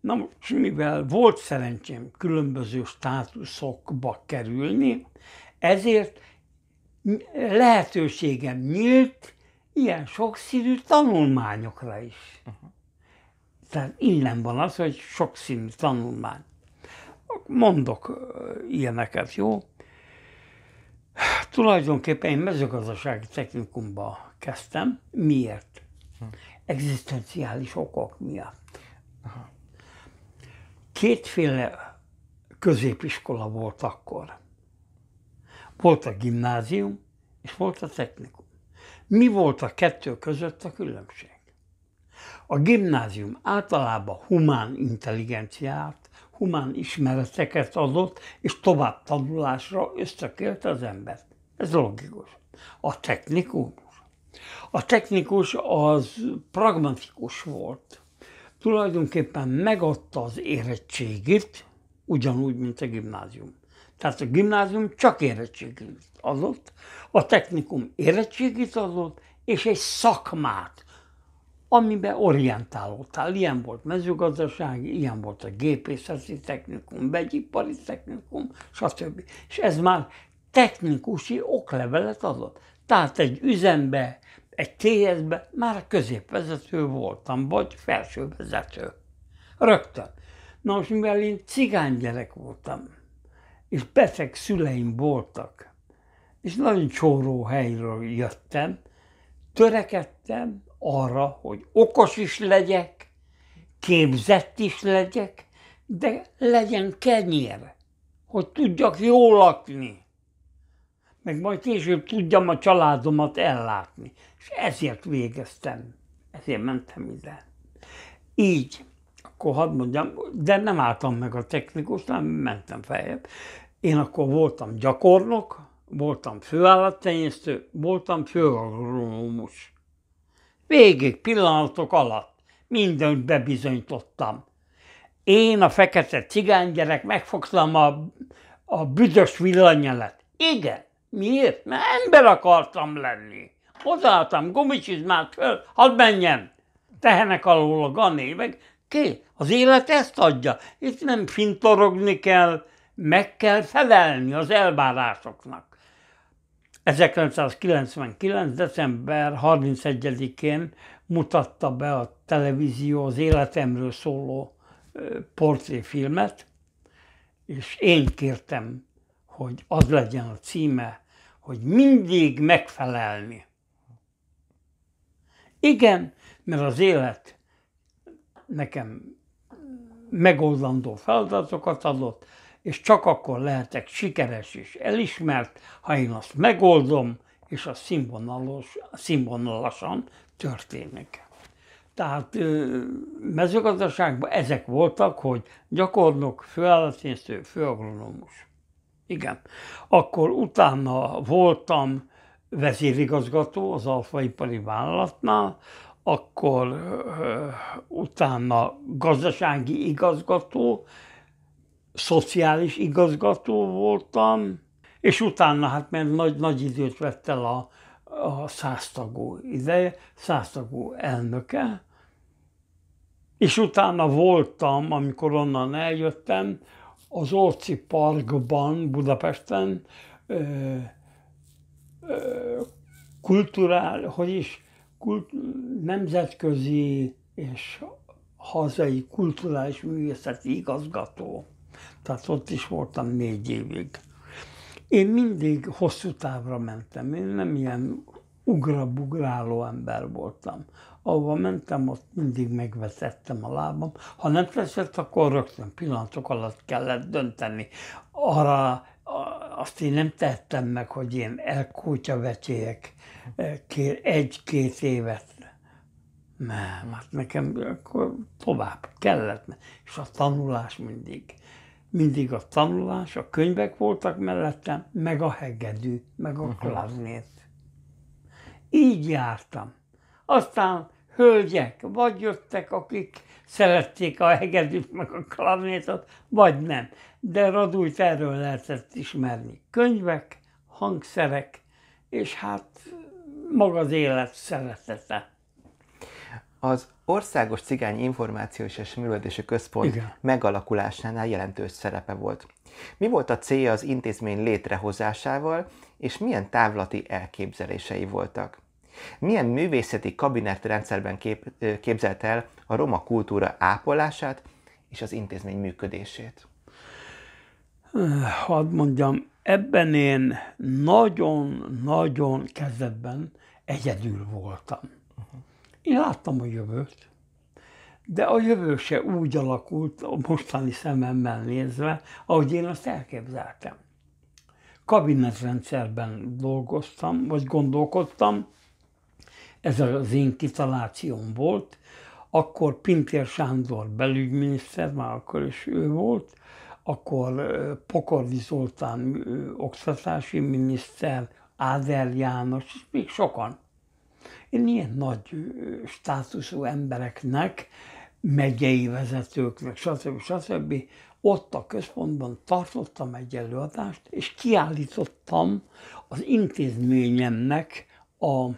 Na most, mivel volt szerencsém különböző státuszokba kerülni, ezért lehetőségem nyílt ilyen sokszínű tanulmányokra is. Uh-huh. Tehát innen van az, hogy sokszínű tanulmány mondok ilyeneket, jó? Tulajdonképpen én mezőgazdasági technikumba kezdtem. Miért? Hm. Egzisztenciális okok miatt. Kétféle középiskola volt akkor. Volt a gimnázium, és volt a technikum. Mi volt a kettő között a különbség? A gimnázium általában humán intelligenciát, humán ismereteket adott, és tovább tanulásra összekélt az embert. Ez logikus. A technikus. A technikus az pragmatikus volt. Tulajdonképpen megadta az érettségét, ugyanúgy, mint a gimnázium. Tehát a gimnázium csak érettségét adott, a technikum érettségét adott, és egy szakmát, amiben orientálódtál. Ilyen volt mezőgazdaság, ilyen volt a gépészeti technikum, vegyipari technikum, stb. És ez már technikusi oklevelet adott. Tehát egy üzembe, egy téhezbe már középvezető voltam, vagy felsővezető. Rögtön. Na most, mivel én cigánygyerek voltam, és beteg szüleim voltak, és nagyon csóró helyről jöttem, törekedtem, arra, hogy okos is legyek, képzett is legyek, de legyen kenyér, hogy tudjak jól lakni, meg majd később tudjam a családomat ellátni. És ezért végeztem, ezért mentem ide. Így, akkor hadd mondjam, de nem álltam meg a technikusnál, mentem feljebb. Én akkor voltam gyakornok, voltam főállattenyésztő, voltam főagronómus. Végig pillanatok alatt mindent bebizonyítottam. Én, a fekete cigánygyerek, megfogtam a, a büdös villanyelet. Igen. Miért? Mert ember akartam lenni. Hozzáálltam gumicsizmát föl, hadd menjen. Tehenek alól a ganévek. ki? Az élet ezt adja. Itt nem fintorogni kell, meg kell felelni az elvárásoknak. 1999. december 31-én mutatta be a televízió az életemről szóló portréfilmet, és én kértem, hogy az legyen a címe, hogy mindig megfelelni. Igen, mert az élet nekem megoldandó feladatokat adott, és csak akkor lehetek sikeres és elismert, ha én azt megoldom, és a színvonalos, színvonalasan történik. Tehát mezőgazdaságban ezek voltak, hogy gyakornok, főállatfényző, főagronomus. Igen. Akkor utána voltam vezérigazgató az alfaipari vállalatnál, akkor uh, utána gazdasági igazgató, szociális igazgató voltam, és utána, hát mert nagy, nagy időt vett el a, a száztagú ideje, száztagú elnöke, és utána voltam, amikor onnan eljöttem, az Orci Parkban, Budapesten ö, ö, kulturál, hogy is, kult, nemzetközi és hazai kulturális művészeti igazgató. Tehát ott is voltam négy évig. Én mindig hosszú távra mentem, én nem ilyen ugrabugráló ember voltam. Ahova mentem, ott mindig megvetettem a lábam. Ha nem tetszett, akkor rögtön pillanatok alatt kellett dönteni. Arra azt én nem tettem meg, hogy én elkútya vecsélyek e, egy-két évet. Nem, hát nekem akkor tovább kellett, és a tanulás mindig mindig a tanulás, a könyvek voltak mellettem, meg a hegedű, meg a mhm. klavnét. Így jártam. Aztán hölgyek vagy jöttek, akik szerették a hegedűt, meg a klavnétot, vagy nem. De Radújt erről lehetett ismerni. Könyvek, hangszerek, és hát maga az élet szeretete az Országos Cigány Információs és Művelődési Központ Igen. megalakulásánál jelentős szerepe volt. Mi volt a célja az intézmény létrehozásával, és milyen távlati elképzelései voltak? Milyen művészeti kabinetrendszerben kép, képzelt el a roma kultúra ápolását és az intézmény működését? Hadd mondjam, ebben én nagyon-nagyon kezdetben egyedül voltam. Uh-huh. Én láttam a jövőt, de a jövő se úgy alakult a mostani szememmel nézve, ahogy én azt elképzeltem. Kabinetrendszerben dolgoztam, vagy gondolkodtam, ez az én kitalációm volt, akkor Pintér Sándor belügyminiszter, már akkor is ő volt, akkor Pokorvi Zoltán oktatási miniszter, Áder János, és még sokan ilyen nagy státuszú embereknek, megyei vezetőknek, stb. stb. Ott a központban tartottam egy előadást, és kiállítottam az intézményemnek a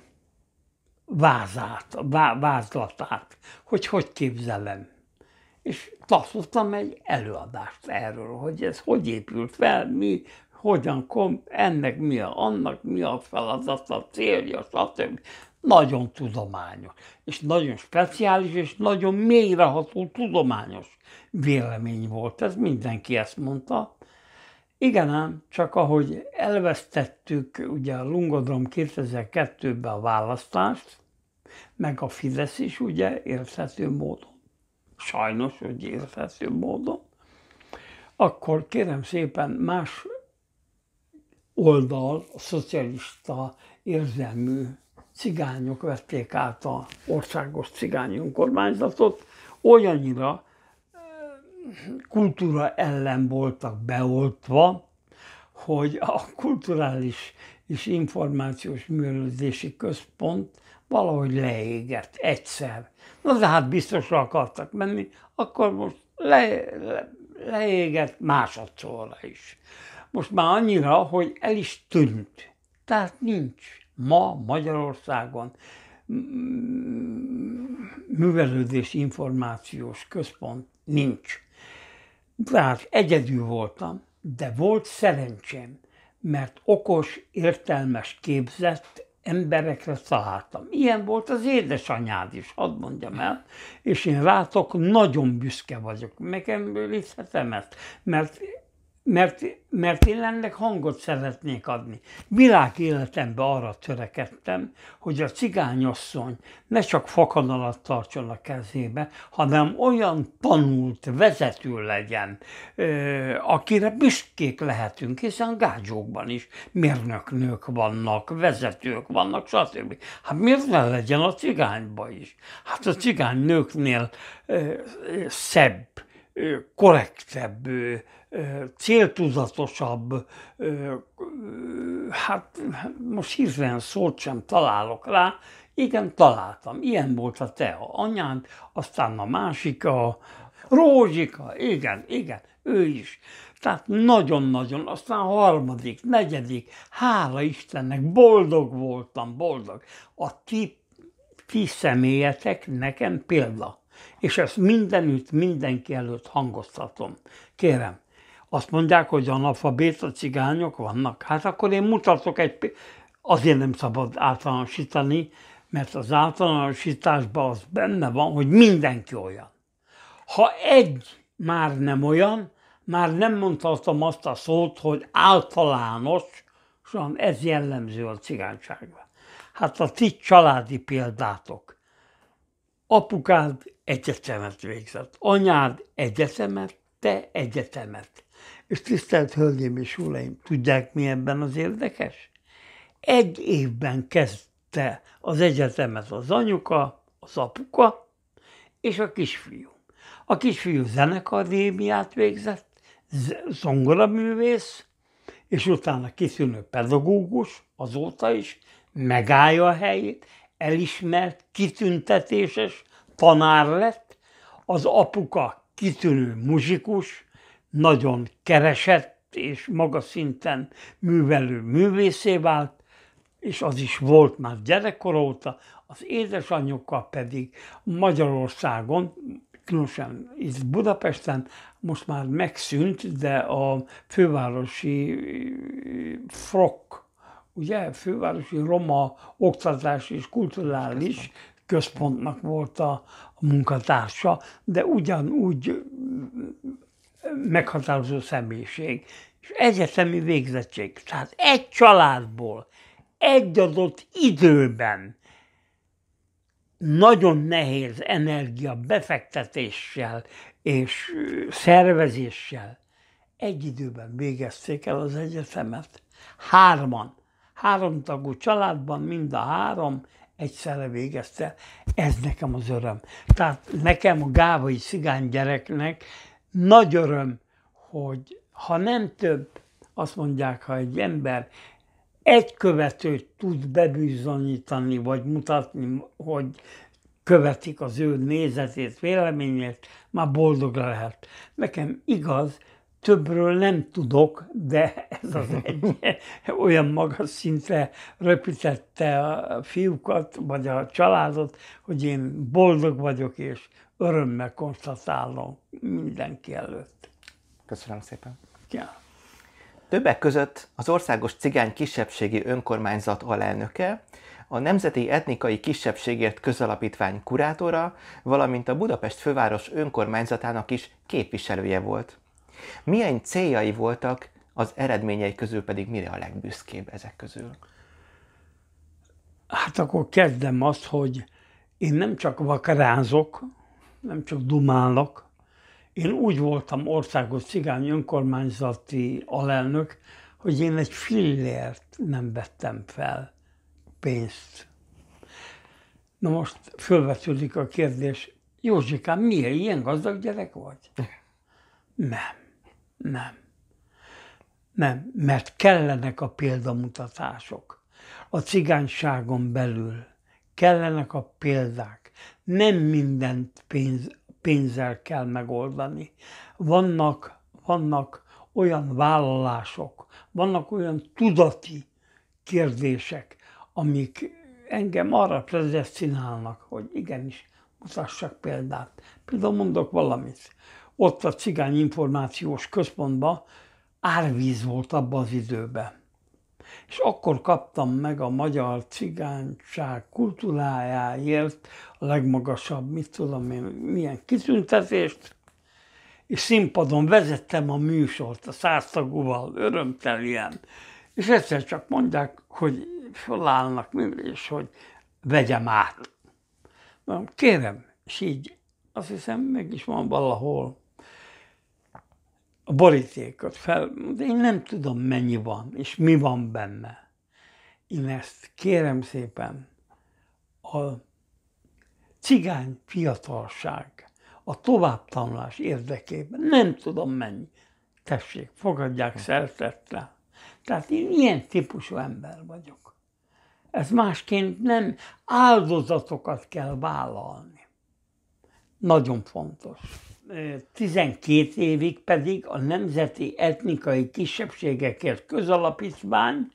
vázát, a vázlatát, hogy hogy képzelem. És tartottam egy előadást erről, hogy ez hogy épült fel, mi, hogyan, kom, ennek mi a, annak mi a feladata, célja, stb nagyon tudományos, és nagyon speciális, és nagyon mélyreható tudományos vélemény volt. Ez mindenki ezt mondta. Igen ám, csak ahogy elvesztettük ugye a Lungodrom 2002-ben a választást, meg a Fidesz is ugye érthető módon, sajnos, hogy érthető módon, akkor kérem szépen más oldal, a szocialista érzelmű cigányok vették át a országos cigány önkormányzatot, olyannyira eh, kultúra ellen voltak beoltva, hogy a kulturális és információs művelődési központ valahogy leégett egyszer. Na de hát biztosra akartak menni, akkor most le, le, leégett másodszorra is. Most már annyira, hogy el is tűnt. Tehát nincs ma Magyarországon művelődés információs központ nincs. Tehát egyedül voltam, de volt szerencsém, mert okos, értelmes, képzett emberekre találtam. Ilyen volt az édesanyád is, hadd mondjam el, és én rátok nagyon büszke vagyok. Megemlíthetem ezt, mert mert, mert én ennek hangot szeretnék adni. Világ életemben arra törekedtem, hogy a cigányasszony ne csak fakanalat tartson a kezébe, hanem olyan tanult vezető legyen, akire büszkék lehetünk, hiszen gágyókban is mérnöknők vannak, vezetők vannak, stb. Hát miért ne legyen a cigányba is? Hát a cigány nőknél szebb, korrektebb, céltudatosabb, hát most hirtelen szót sem találok rá, igen, találtam, ilyen volt a te, a anyád, aztán a másik, a Rózsika, igen, igen, ő is. Tehát nagyon-nagyon, aztán a harmadik, negyedik, hála Istennek, boldog voltam, boldog. A ti, ti személyetek nekem példa és ezt mindenütt, mindenki előtt hangoztatom. Kérem, azt mondják, hogy analfabéta cigányok vannak. Hát akkor én mutatok egy... Azért nem szabad általánosítani, mert az általánosításban az benne van, hogy mindenki olyan. Ha egy már nem olyan, már nem mondhatom azt a szót, hogy általánosan ez jellemző a cigányságban. Hát a ti családi példátok Apukád egyetemet végzett, anyád egyetemet, te egyetemet. És tisztelt Hölgyeim és Uraim, tudják mi ebben az érdekes? Egy évben kezdte az egyetemet az anyuka, az apuka és a kisfiú. A kisfiú zenekadémiát végzett, zongoraművész, és utána kiszűnő pedagógus, azóta is megállja a helyét, elismert, kitüntetéses tanár lett, az apuka kitűnő muzsikus, nagyon keresett és magas szinten művelő művészé vált, és az is volt már gyerekkor óta, az édesanyjukkal pedig Magyarországon, különösen itt Budapesten, most már megszűnt, de a fővárosi eh, frok ugye, fővárosi roma oktatás és kulturális központnak volt a, a munkatársa, de ugyanúgy mm, meghatározó személyiség, és egyetemi végzettség. Tehát egy családból, egy adott időben nagyon nehéz energia befektetéssel és szervezéssel egy időben végezték el az egyetemet. Hárman. Háromtagú családban mind a három egyszerre végezte. Ez nekem az öröm. Tehát nekem a gávai cigány gyereknek nagy öröm, hogy ha nem több, azt mondják, ha egy ember egy követőt tud bebizonyítani, vagy mutatni, hogy követik az ő nézetét, véleményét, már boldog lehet. Nekem igaz, Többről nem tudok, de ez az egy [laughs] olyan magas szintre röpítette a fiúkat, vagy a családot, hogy én boldog vagyok, és örömmel konstatálom mindenki előtt. Köszönöm szépen. Ja. Többek között az Országos Cigány Kisebbségi Önkormányzat alelnöke, a Nemzeti Etnikai Kisebbségért Közalapítvány kurátora, valamint a Budapest Főváros Önkormányzatának is képviselője volt. Milyen céljai voltak, az eredményei közül pedig mire a legbüszkébb ezek közül? Hát akkor kezdem azt, hogy én nem csak vakarázok, nem csak dumálok. Én úgy voltam országos cigány önkormányzati alelnök, hogy én egy fillért nem vettem fel pénzt. Na most fölvetődik a kérdés, Józsikám, miért ilyen gazdag gyerek vagy? [laughs] Nem. Nem. Nem, mert kellenek a példamutatások. A cigányságon belül kellenek a példák. Nem mindent pénz, pénzzel kell megoldani. Vannak, vannak olyan vállalások, vannak olyan tudati kérdések, amik engem arra predestinálnak, hogy igenis mutassak példát. Például mondok valamit ott a cigány információs központban árvíz volt abban az időben. És akkor kaptam meg a magyar cigányság kultúrájáért a legmagasabb, mit tudom én, milyen kitüntetést, és színpadon vezettem a műsort a száztagúval, örömteljen. és egyszer csak mondják, hogy fölállnak és hogy vegyem át. Mondom, kérem, és így azt hiszem meg is van valahol a borítékot fel, de én nem tudom mennyi van, és mi van benne. Én ezt kérem szépen, a cigány fiatalság, a továbbtanulás érdekében nem tudom mennyi. Tessék, fogadják szeretettel. Tehát én ilyen típusú ember vagyok. Ez másként nem áldozatokat kell vállalni. Nagyon fontos. 12 évig pedig a Nemzeti Etnikai Kisebbségekért Közalapítvány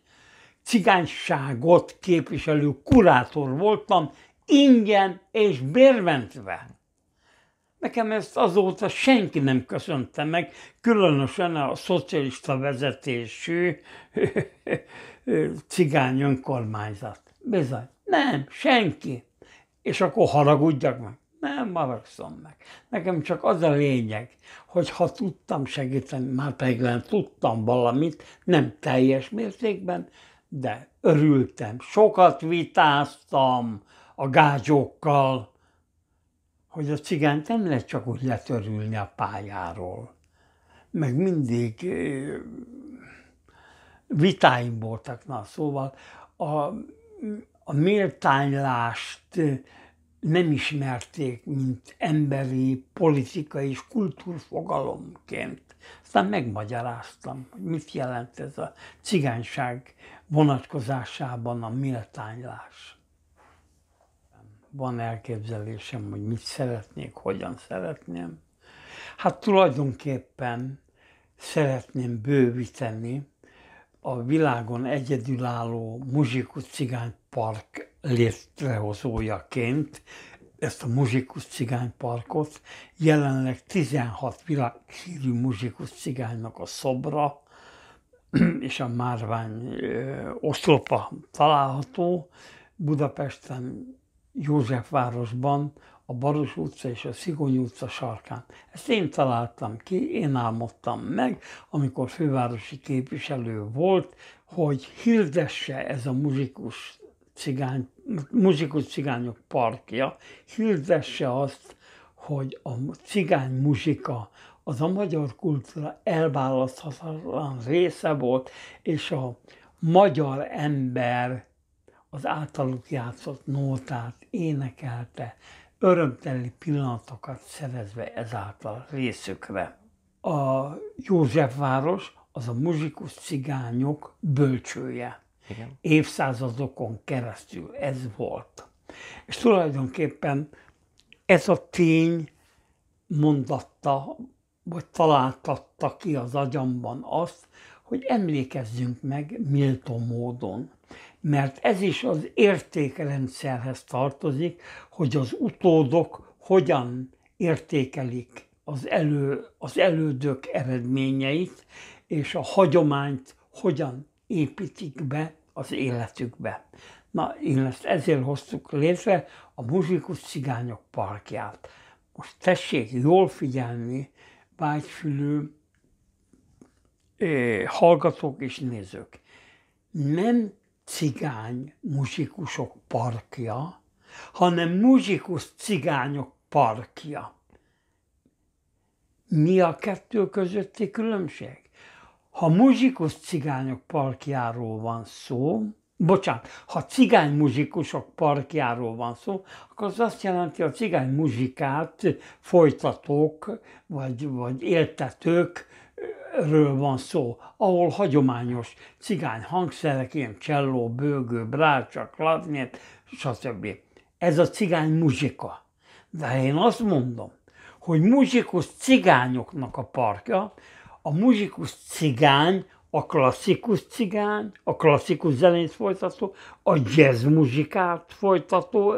cigányságot képviselő kurátor voltam, ingyen és bérmentve. Nekem ezt azóta senki nem köszönte meg, különösen a szocialista vezetésű [laughs] cigány önkormányzat. Bizony, nem, senki. És akkor haragudjak meg nem maragszom meg. Nekem csak az a lényeg, hogy ha tudtam segíteni, már pedig nem tudtam valamit, nem teljes mértékben, de örültem. Sokat vitáztam a gázsokkal, hogy a cigány nem lehet csak úgy letörülni a pályáról. Meg mindig vitáim voltak, na szóval a, a méltánylást, nem ismerték, mint emberi, politikai és kultúrfogalomként. Aztán megmagyaráztam, hogy mit jelent ez a cigányság vonatkozásában a méltánylás. Van elképzelésem, hogy mit szeretnék, hogyan szeretném. Hát tulajdonképpen szeretném bővíteni a világon egyedülálló muzsikus cigány park létrehozójaként ezt a muzsikus cigányparkot, jelenleg 16 világhírű muzsikus cigánynak a szobra, [clears throat] és a márvány oszlopa található, Budapesten, Józsefvárosban, a Baros utca és a Szigony utca sarkán. Ezt én találtam ki, én álmodtam meg, amikor fővárosi képviselő volt, hogy hirdesse ez a muzsikus cigány, muzsikus cigányok parkja hirdesse azt, hogy a cigány muzsika az a magyar kultúra elválaszthatatlan része volt, és a magyar ember az általuk játszott nótát énekelte, örömteli pillanatokat szerezve ezáltal részükre. A Józsefváros az a muzsikus cigányok bölcsője. Igen. évszázadokon keresztül ez volt. És tulajdonképpen ez a tény mondatta, vagy találtatta ki az agyamban azt, hogy emlékezzünk meg méltó módon. Mert ez is az értékrendszerhez tartozik, hogy az utódok hogyan értékelik az, elő, az elődök eredményeit, és a hagyományt hogyan építik be az életükbe. Na, én ezt ezért hoztuk létre a muzsikus cigányok parkját. Most tessék jól figyelni, vágyfülő eh, hallgatók és nézők. Nem cigány muzsikusok parkja, hanem muzsikus cigányok parkja. Mi a kettő közötti különbség? ha muzsikus cigányok parkjáról van szó, bocsánat, ha cigány muzsikusok parkjáról van szó, akkor az azt jelenti, hogy a cigány muzsikát folytatók vagy, vagy éltetők ről van szó, ahol hagyományos cigány hangszerek, ilyen cselló, bőgő, brácsa, klavnyet, stb. Ez a cigány muzsika. De én azt mondom, hogy muzsikus cigányoknak a parkja, a muzsikus cigány, a klasszikus cigány, a klasszikus zenét folytató, a jazz muzsikát folytató,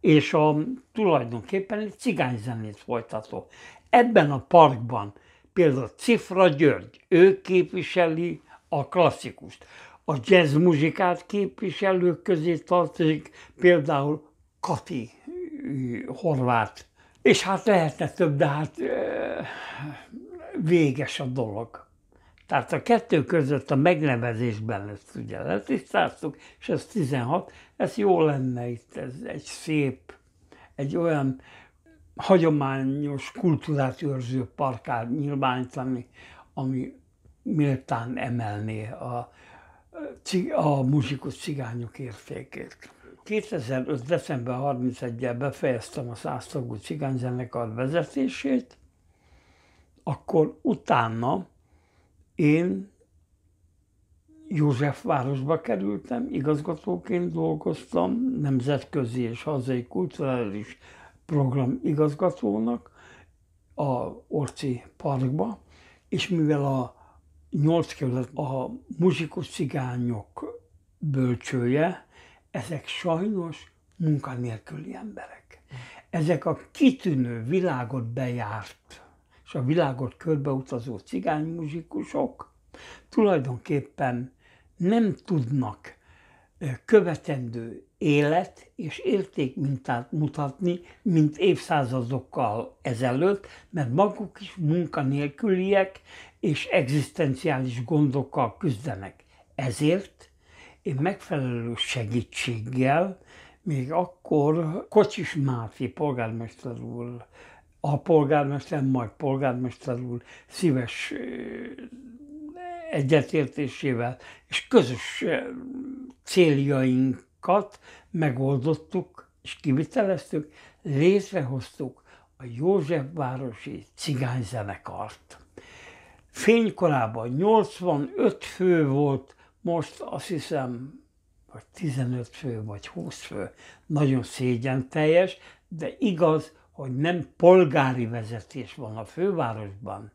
és a tulajdonképpen egy zenét folytató. Ebben a parkban például Cifra György, ő képviseli a klasszikust. A jazz muzsikát képviselők közé tartozik például Kati Horváth. És hát lehetne több, de hát véges a dolog. Tehát a kettő között a megnevezésben lesz, ugye letisztáztuk, és ez 16, ez jó lenne itt, ez egy szép, egy olyan hagyományos kultúrát őrző parkát nyilvánítani, ami méltán emelné a, a muzsikus cigányok értékét. 2005. december 31-jel befejeztem a száztagú cigányzenekar vezetését, akkor utána én Józsefvárosba kerültem, igazgatóként dolgoztam, nemzetközi és hazai kulturális program igazgatónak a Orci Parkba, és mivel a nyolc kerület a muzsikus cigányok bölcsője, ezek sajnos munkanélküli emberek. Ezek a kitűnő világot bejárt és a világot körbeutazó muzsikusok tulajdonképpen nem tudnak követendő élet és értékmintát mutatni, mint évszázadokkal ezelőtt, mert maguk is munkanélküliek és egzisztenciális gondokkal küzdenek. Ezért én megfelelő segítséggel, még akkor Kocsis Máfi polgármester úr a polgármester, majd polgármester úr szíves egyetértésével és közös céljainkat megoldottuk és kiviteleztük, létrehoztuk a Józsefvárosi cigányzenekart. Fénykorában 85 fő volt, most azt hiszem, vagy 15 fő, vagy 20 fő. Nagyon szégyen teljes, de igaz, hogy nem polgári vezetés van a fővárosban,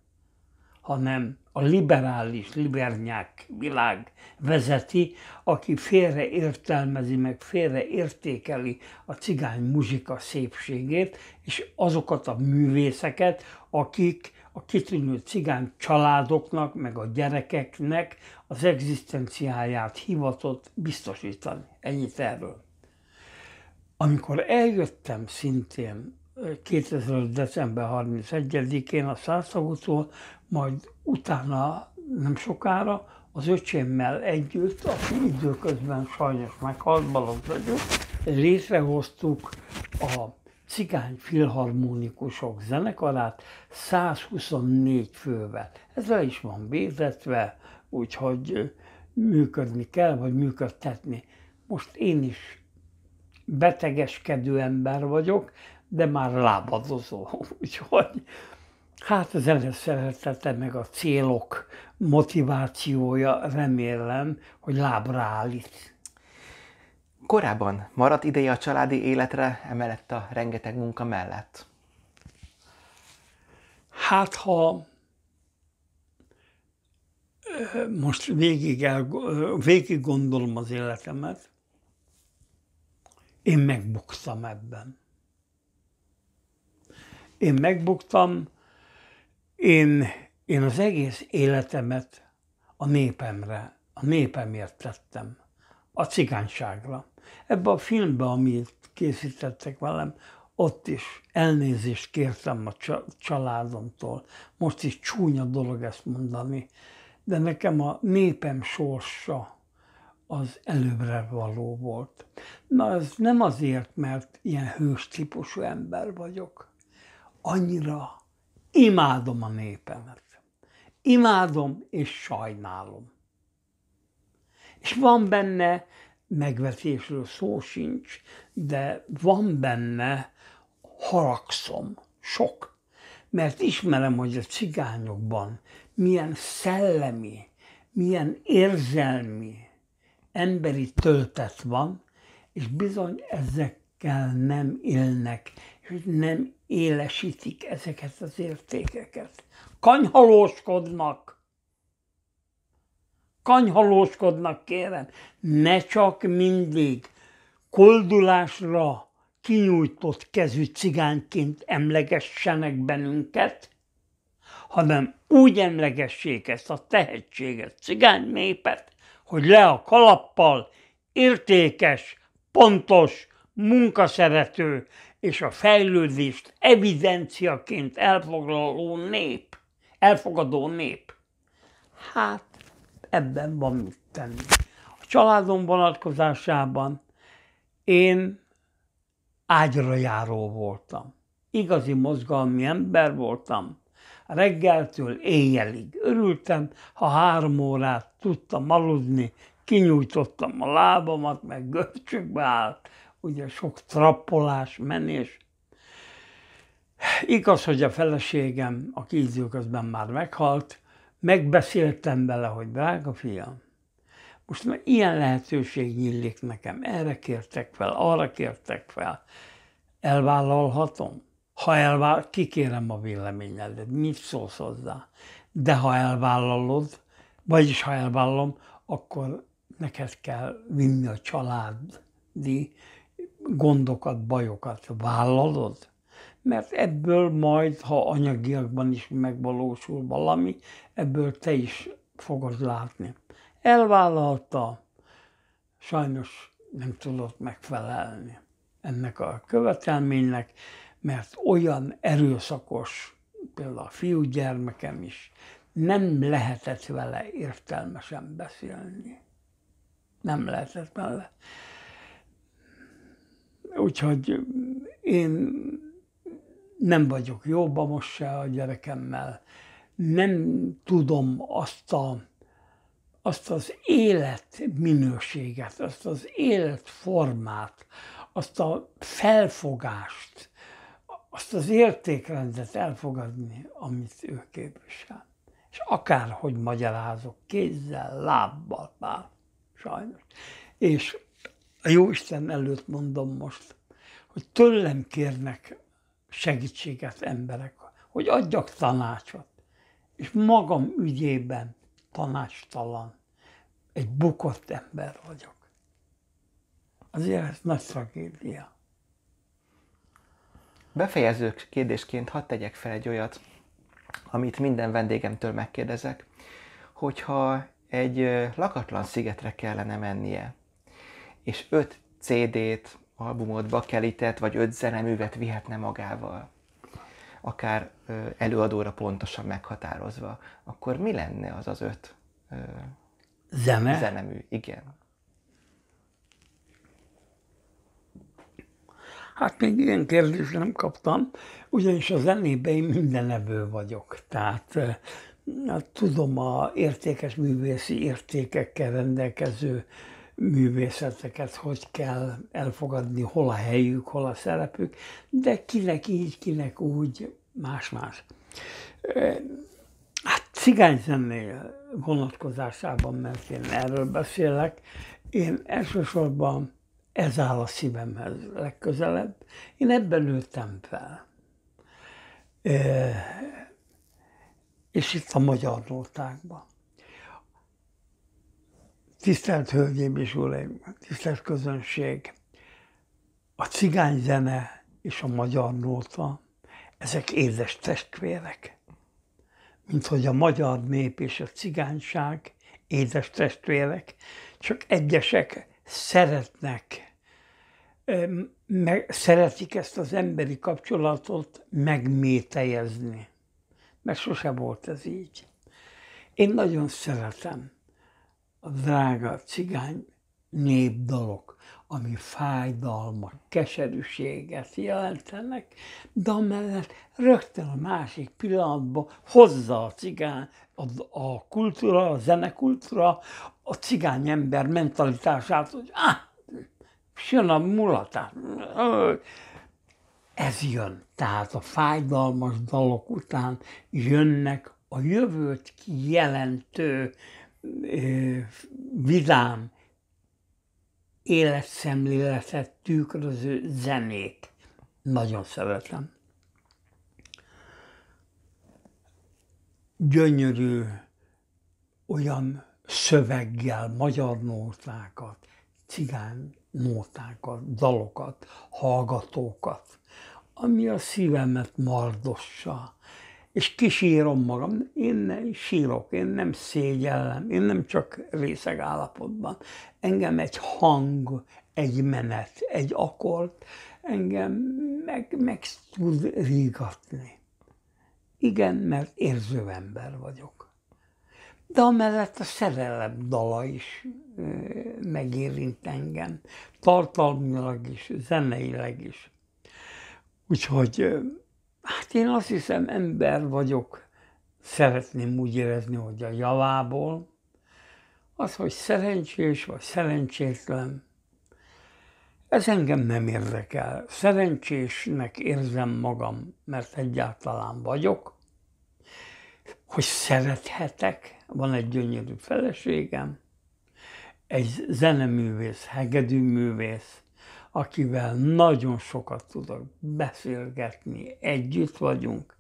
hanem a liberális, libernyák világ vezeti, aki félre értelmezi, meg félre értékeli a cigány muzsika szépségét, és azokat a művészeket, akik a kitűnő cigány családoknak, meg a gyerekeknek az egzisztenciáját hivatott biztosítani. Ennyit erről. Amikor eljöttem szintén 2000. december 31-én a Százszagútól, majd utána nem sokára az öcsémmel együtt, aki időközben sajnos meghalt, Balogh vagyok, létrehoztuk a cigány filharmonikusok zenekarát 124 fővel. Ez le is van bézetve, úgyhogy működni kell, vagy működtetni. Most én is betegeskedő ember vagyok, de már lábadozó. [laughs] Úgyhogy hát az előszeretete meg a célok motivációja remélem, hogy lábra állít. Korábban maradt ideje a családi életre, emellett a rengeteg munka mellett? Hát, ha most végig, el, végig gondolom az életemet, én megbuktam ebben én megbuktam, én, én az egész életemet a népemre, a népemért tettem, a cigányságra. Ebben a filmben, amit készítettek velem, ott is elnézést kértem a családomtól. Most is csúnya dolog ezt mondani, de nekem a népem sorsa az előbbre való volt. Na ez nem azért, mert ilyen hős típusú ember vagyok, annyira imádom a népemet. Imádom és sajnálom. És van benne, megvetésről szó sincs, de van benne, haragszom, sok. Mert ismerem, hogy a cigányokban milyen szellemi, milyen érzelmi, emberi töltet van, és bizony ezekkel nem élnek, hogy nem élesítik ezeket az értékeket. Kanyhalóskodnak! Kanyhalóskodnak, kérem! Ne csak mindig koldulásra kinyújtott kezű cigányként emlegessenek bennünket, hanem úgy emlegessék ezt a tehetséget, cigány népet, hogy le a kalappal értékes, pontos, munkaszerető és a fejlődést evidenciaként elfoglaló nép, elfogadó nép. Hát ebben van mit tenni. A családom vonatkozásában én ágyra járó voltam. Igazi mozgalmi ember voltam. Reggeltől éjjelig örültem, ha három órát tudtam aludni, kinyújtottam a lábamat, meg görcsökbe állt, ugye sok trappolás, menés. Igaz, hogy a feleségem, aki időközben már meghalt, megbeszéltem vele, hogy drága fiam, most már ilyen lehetőség nyílik nekem, erre kértek fel, arra kértek fel, elvállalhatom? Ha elvállal, kikérem a véleményedet, mit szólsz hozzá? De ha elvállalod, vagyis ha elvállalom, akkor neked kell vinni a családi gondokat, bajokat vállalod, mert ebből majd, ha anyagiakban is megvalósul valami, ebből te is fogod látni. Elvállalta, sajnos nem tudott megfelelni ennek a követelménynek, mert olyan erőszakos, például a fiúgyermekem is, nem lehetett vele értelmesen beszélni. Nem lehetett vele. Úgyhogy én nem vagyok jóba most se a gyerekemmel. Nem tudom azt a, azt az életminőséget, azt az életformát, azt a felfogást, azt az értékrendet elfogadni, amit ő képvisel. És akárhogy magyarázok, kézzel, lábbal bár, sajnos. És a Jóisten előtt mondom most, hogy tőlem kérnek segítséget emberek, hogy adjak tanácsot, és magam ügyében tanácstalan, egy bukott ember vagyok. Azért ez nagy tragédia. Befejező kérdésként hadd tegyek fel egy olyat, amit minden vendégemtől megkérdezek, hogyha egy lakatlan szigetre kellene mennie, és öt CD-t, albumot, bakelitet vagy öt zeneművet vihetne magával, akár előadóra pontosan meghatározva, akkor mi lenne az az öt Zeme? zenemű? Igen. Hát még ilyen kérdést nem kaptam, ugyanis a zenében én mindenevő vagyok. Tehát hát tudom a értékes művészi értékekkel rendelkező művészeteket hogy kell elfogadni, hol a helyük, hol a szerepük, de kinek így, kinek úgy, más-más. Hát cigányzenél vonatkozásában, mert én erről beszélek, én elsősorban ez áll a szívemhez legközelebb. Én ebben nőttem fel. E, és itt a magyar nótákban. Tisztelt Hölgyeim és Uraim, tisztelt közönség! A cigány zene és a magyar nóta, ezek édes testvérek. Mint hogy a magyar nép és a cigányság édes testvérek, csak egyesek szeretnek, meg, szeretik ezt az emberi kapcsolatot megmétejezni. Mert sose volt ez így. Én nagyon szeretem a drága cigány népdalok, ami fájdalmat, keserűséget jelentenek, de amellett rögtön a másik pillanatban hozza a cigány, a, a kultúra, a zenekultúra, a cigány ember mentalitását, hogy ah, jön a mulatás. Ez jön. Tehát a fájdalmas dalok után jönnek a jövőt kijelentő vidám életszemléletet tükröző zenét. Nagyon szeretem. Gyönyörű olyan szöveggel magyar nótákat, cigán nótákat, dalokat, hallgatókat, ami a szívemet mardossa, és kisírom magam. Én nem sírok, én nem szégyellem, én nem csak részeg állapotban. Engem egy hang, egy menet, egy akort, engem meg, meg tud rígatni. Igen, mert érző ember vagyok. De amellett a szerelem dala is megérint engem, tartalmilag is, zeneileg is. Úgyhogy Hát én azt hiszem, ember vagyok, szeretném úgy érezni, hogy a javából, az, hogy szerencsés vagy szerencsétlen, ez engem nem érdekel. Szerencsésnek érzem magam, mert egyáltalán vagyok. Hogy szerethetek, van egy gyönyörű feleségem, egy zeneművész, hegedűművész, akivel nagyon sokat tudok beszélgetni, együtt vagyunk,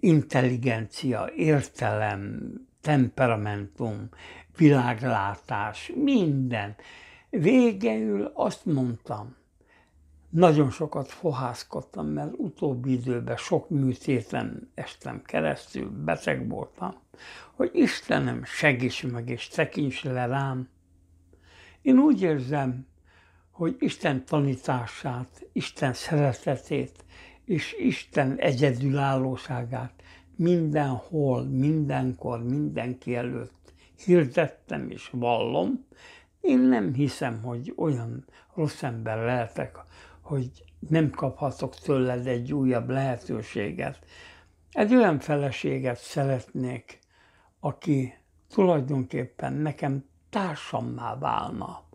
intelligencia, értelem, temperamentum, világlátás, minden. végeül azt mondtam, nagyon sokat fohászkodtam, mert utóbbi időben sok műtéten estem keresztül, beteg voltam, hogy Istenem, segíts meg és tekints le rám. Én úgy érzem, hogy Isten tanítását, Isten szeretetét és Isten egyedülállóságát mindenhol, mindenkor, mindenki előtt hirdettem és vallom. Én nem hiszem, hogy olyan rossz ember lehetek, hogy nem kaphatok tőled egy újabb lehetőséget. Egy olyan feleséget szeretnék, aki tulajdonképpen nekem társammá válna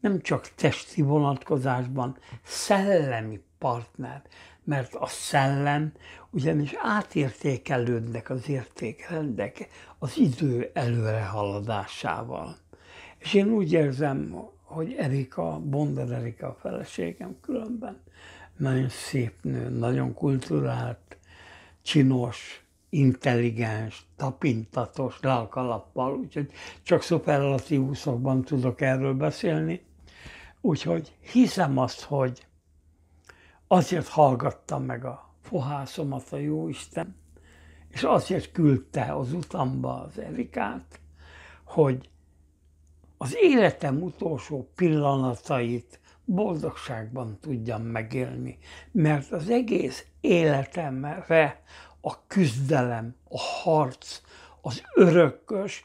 nem csak testi vonatkozásban, szellemi partner, mert a szellem ugyanis átértékelődnek az értékrendek az idő előrehaladásával. És én úgy érzem, hogy Erika, Bondar Erika a feleségem különben, nagyon szép nő, nagyon kulturált, csinos, intelligens, tapintatos, lelkalappal, úgyhogy csak szuperlatívuszokban tudok erről beszélni. Úgyhogy hiszem azt, hogy azért hallgattam meg a fohászomat a Jóisten, és azért küldte az utamba az Erikát, hogy az életem utolsó pillanatait boldogságban tudjam megélni, mert az egész életemre a küzdelem, a harc, az örökös,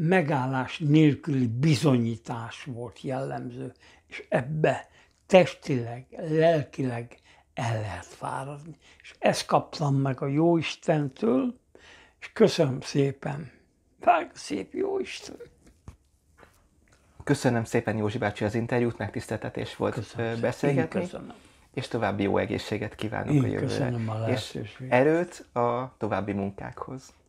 megállás nélküli bizonyítás volt jellemző, és ebbe testileg, lelkileg el lehet fáradni. És ezt kaptam meg a Jóistentől, és köszönöm szépen. Vág szép Jóisten! Köszönöm szépen Józsi bácsi az interjút, megtiszteltetés volt köszönöm beszélgetni. Köszönöm. És további jó egészséget kívánok Én a jövőre. Köszönöm a és erőt a további munkákhoz.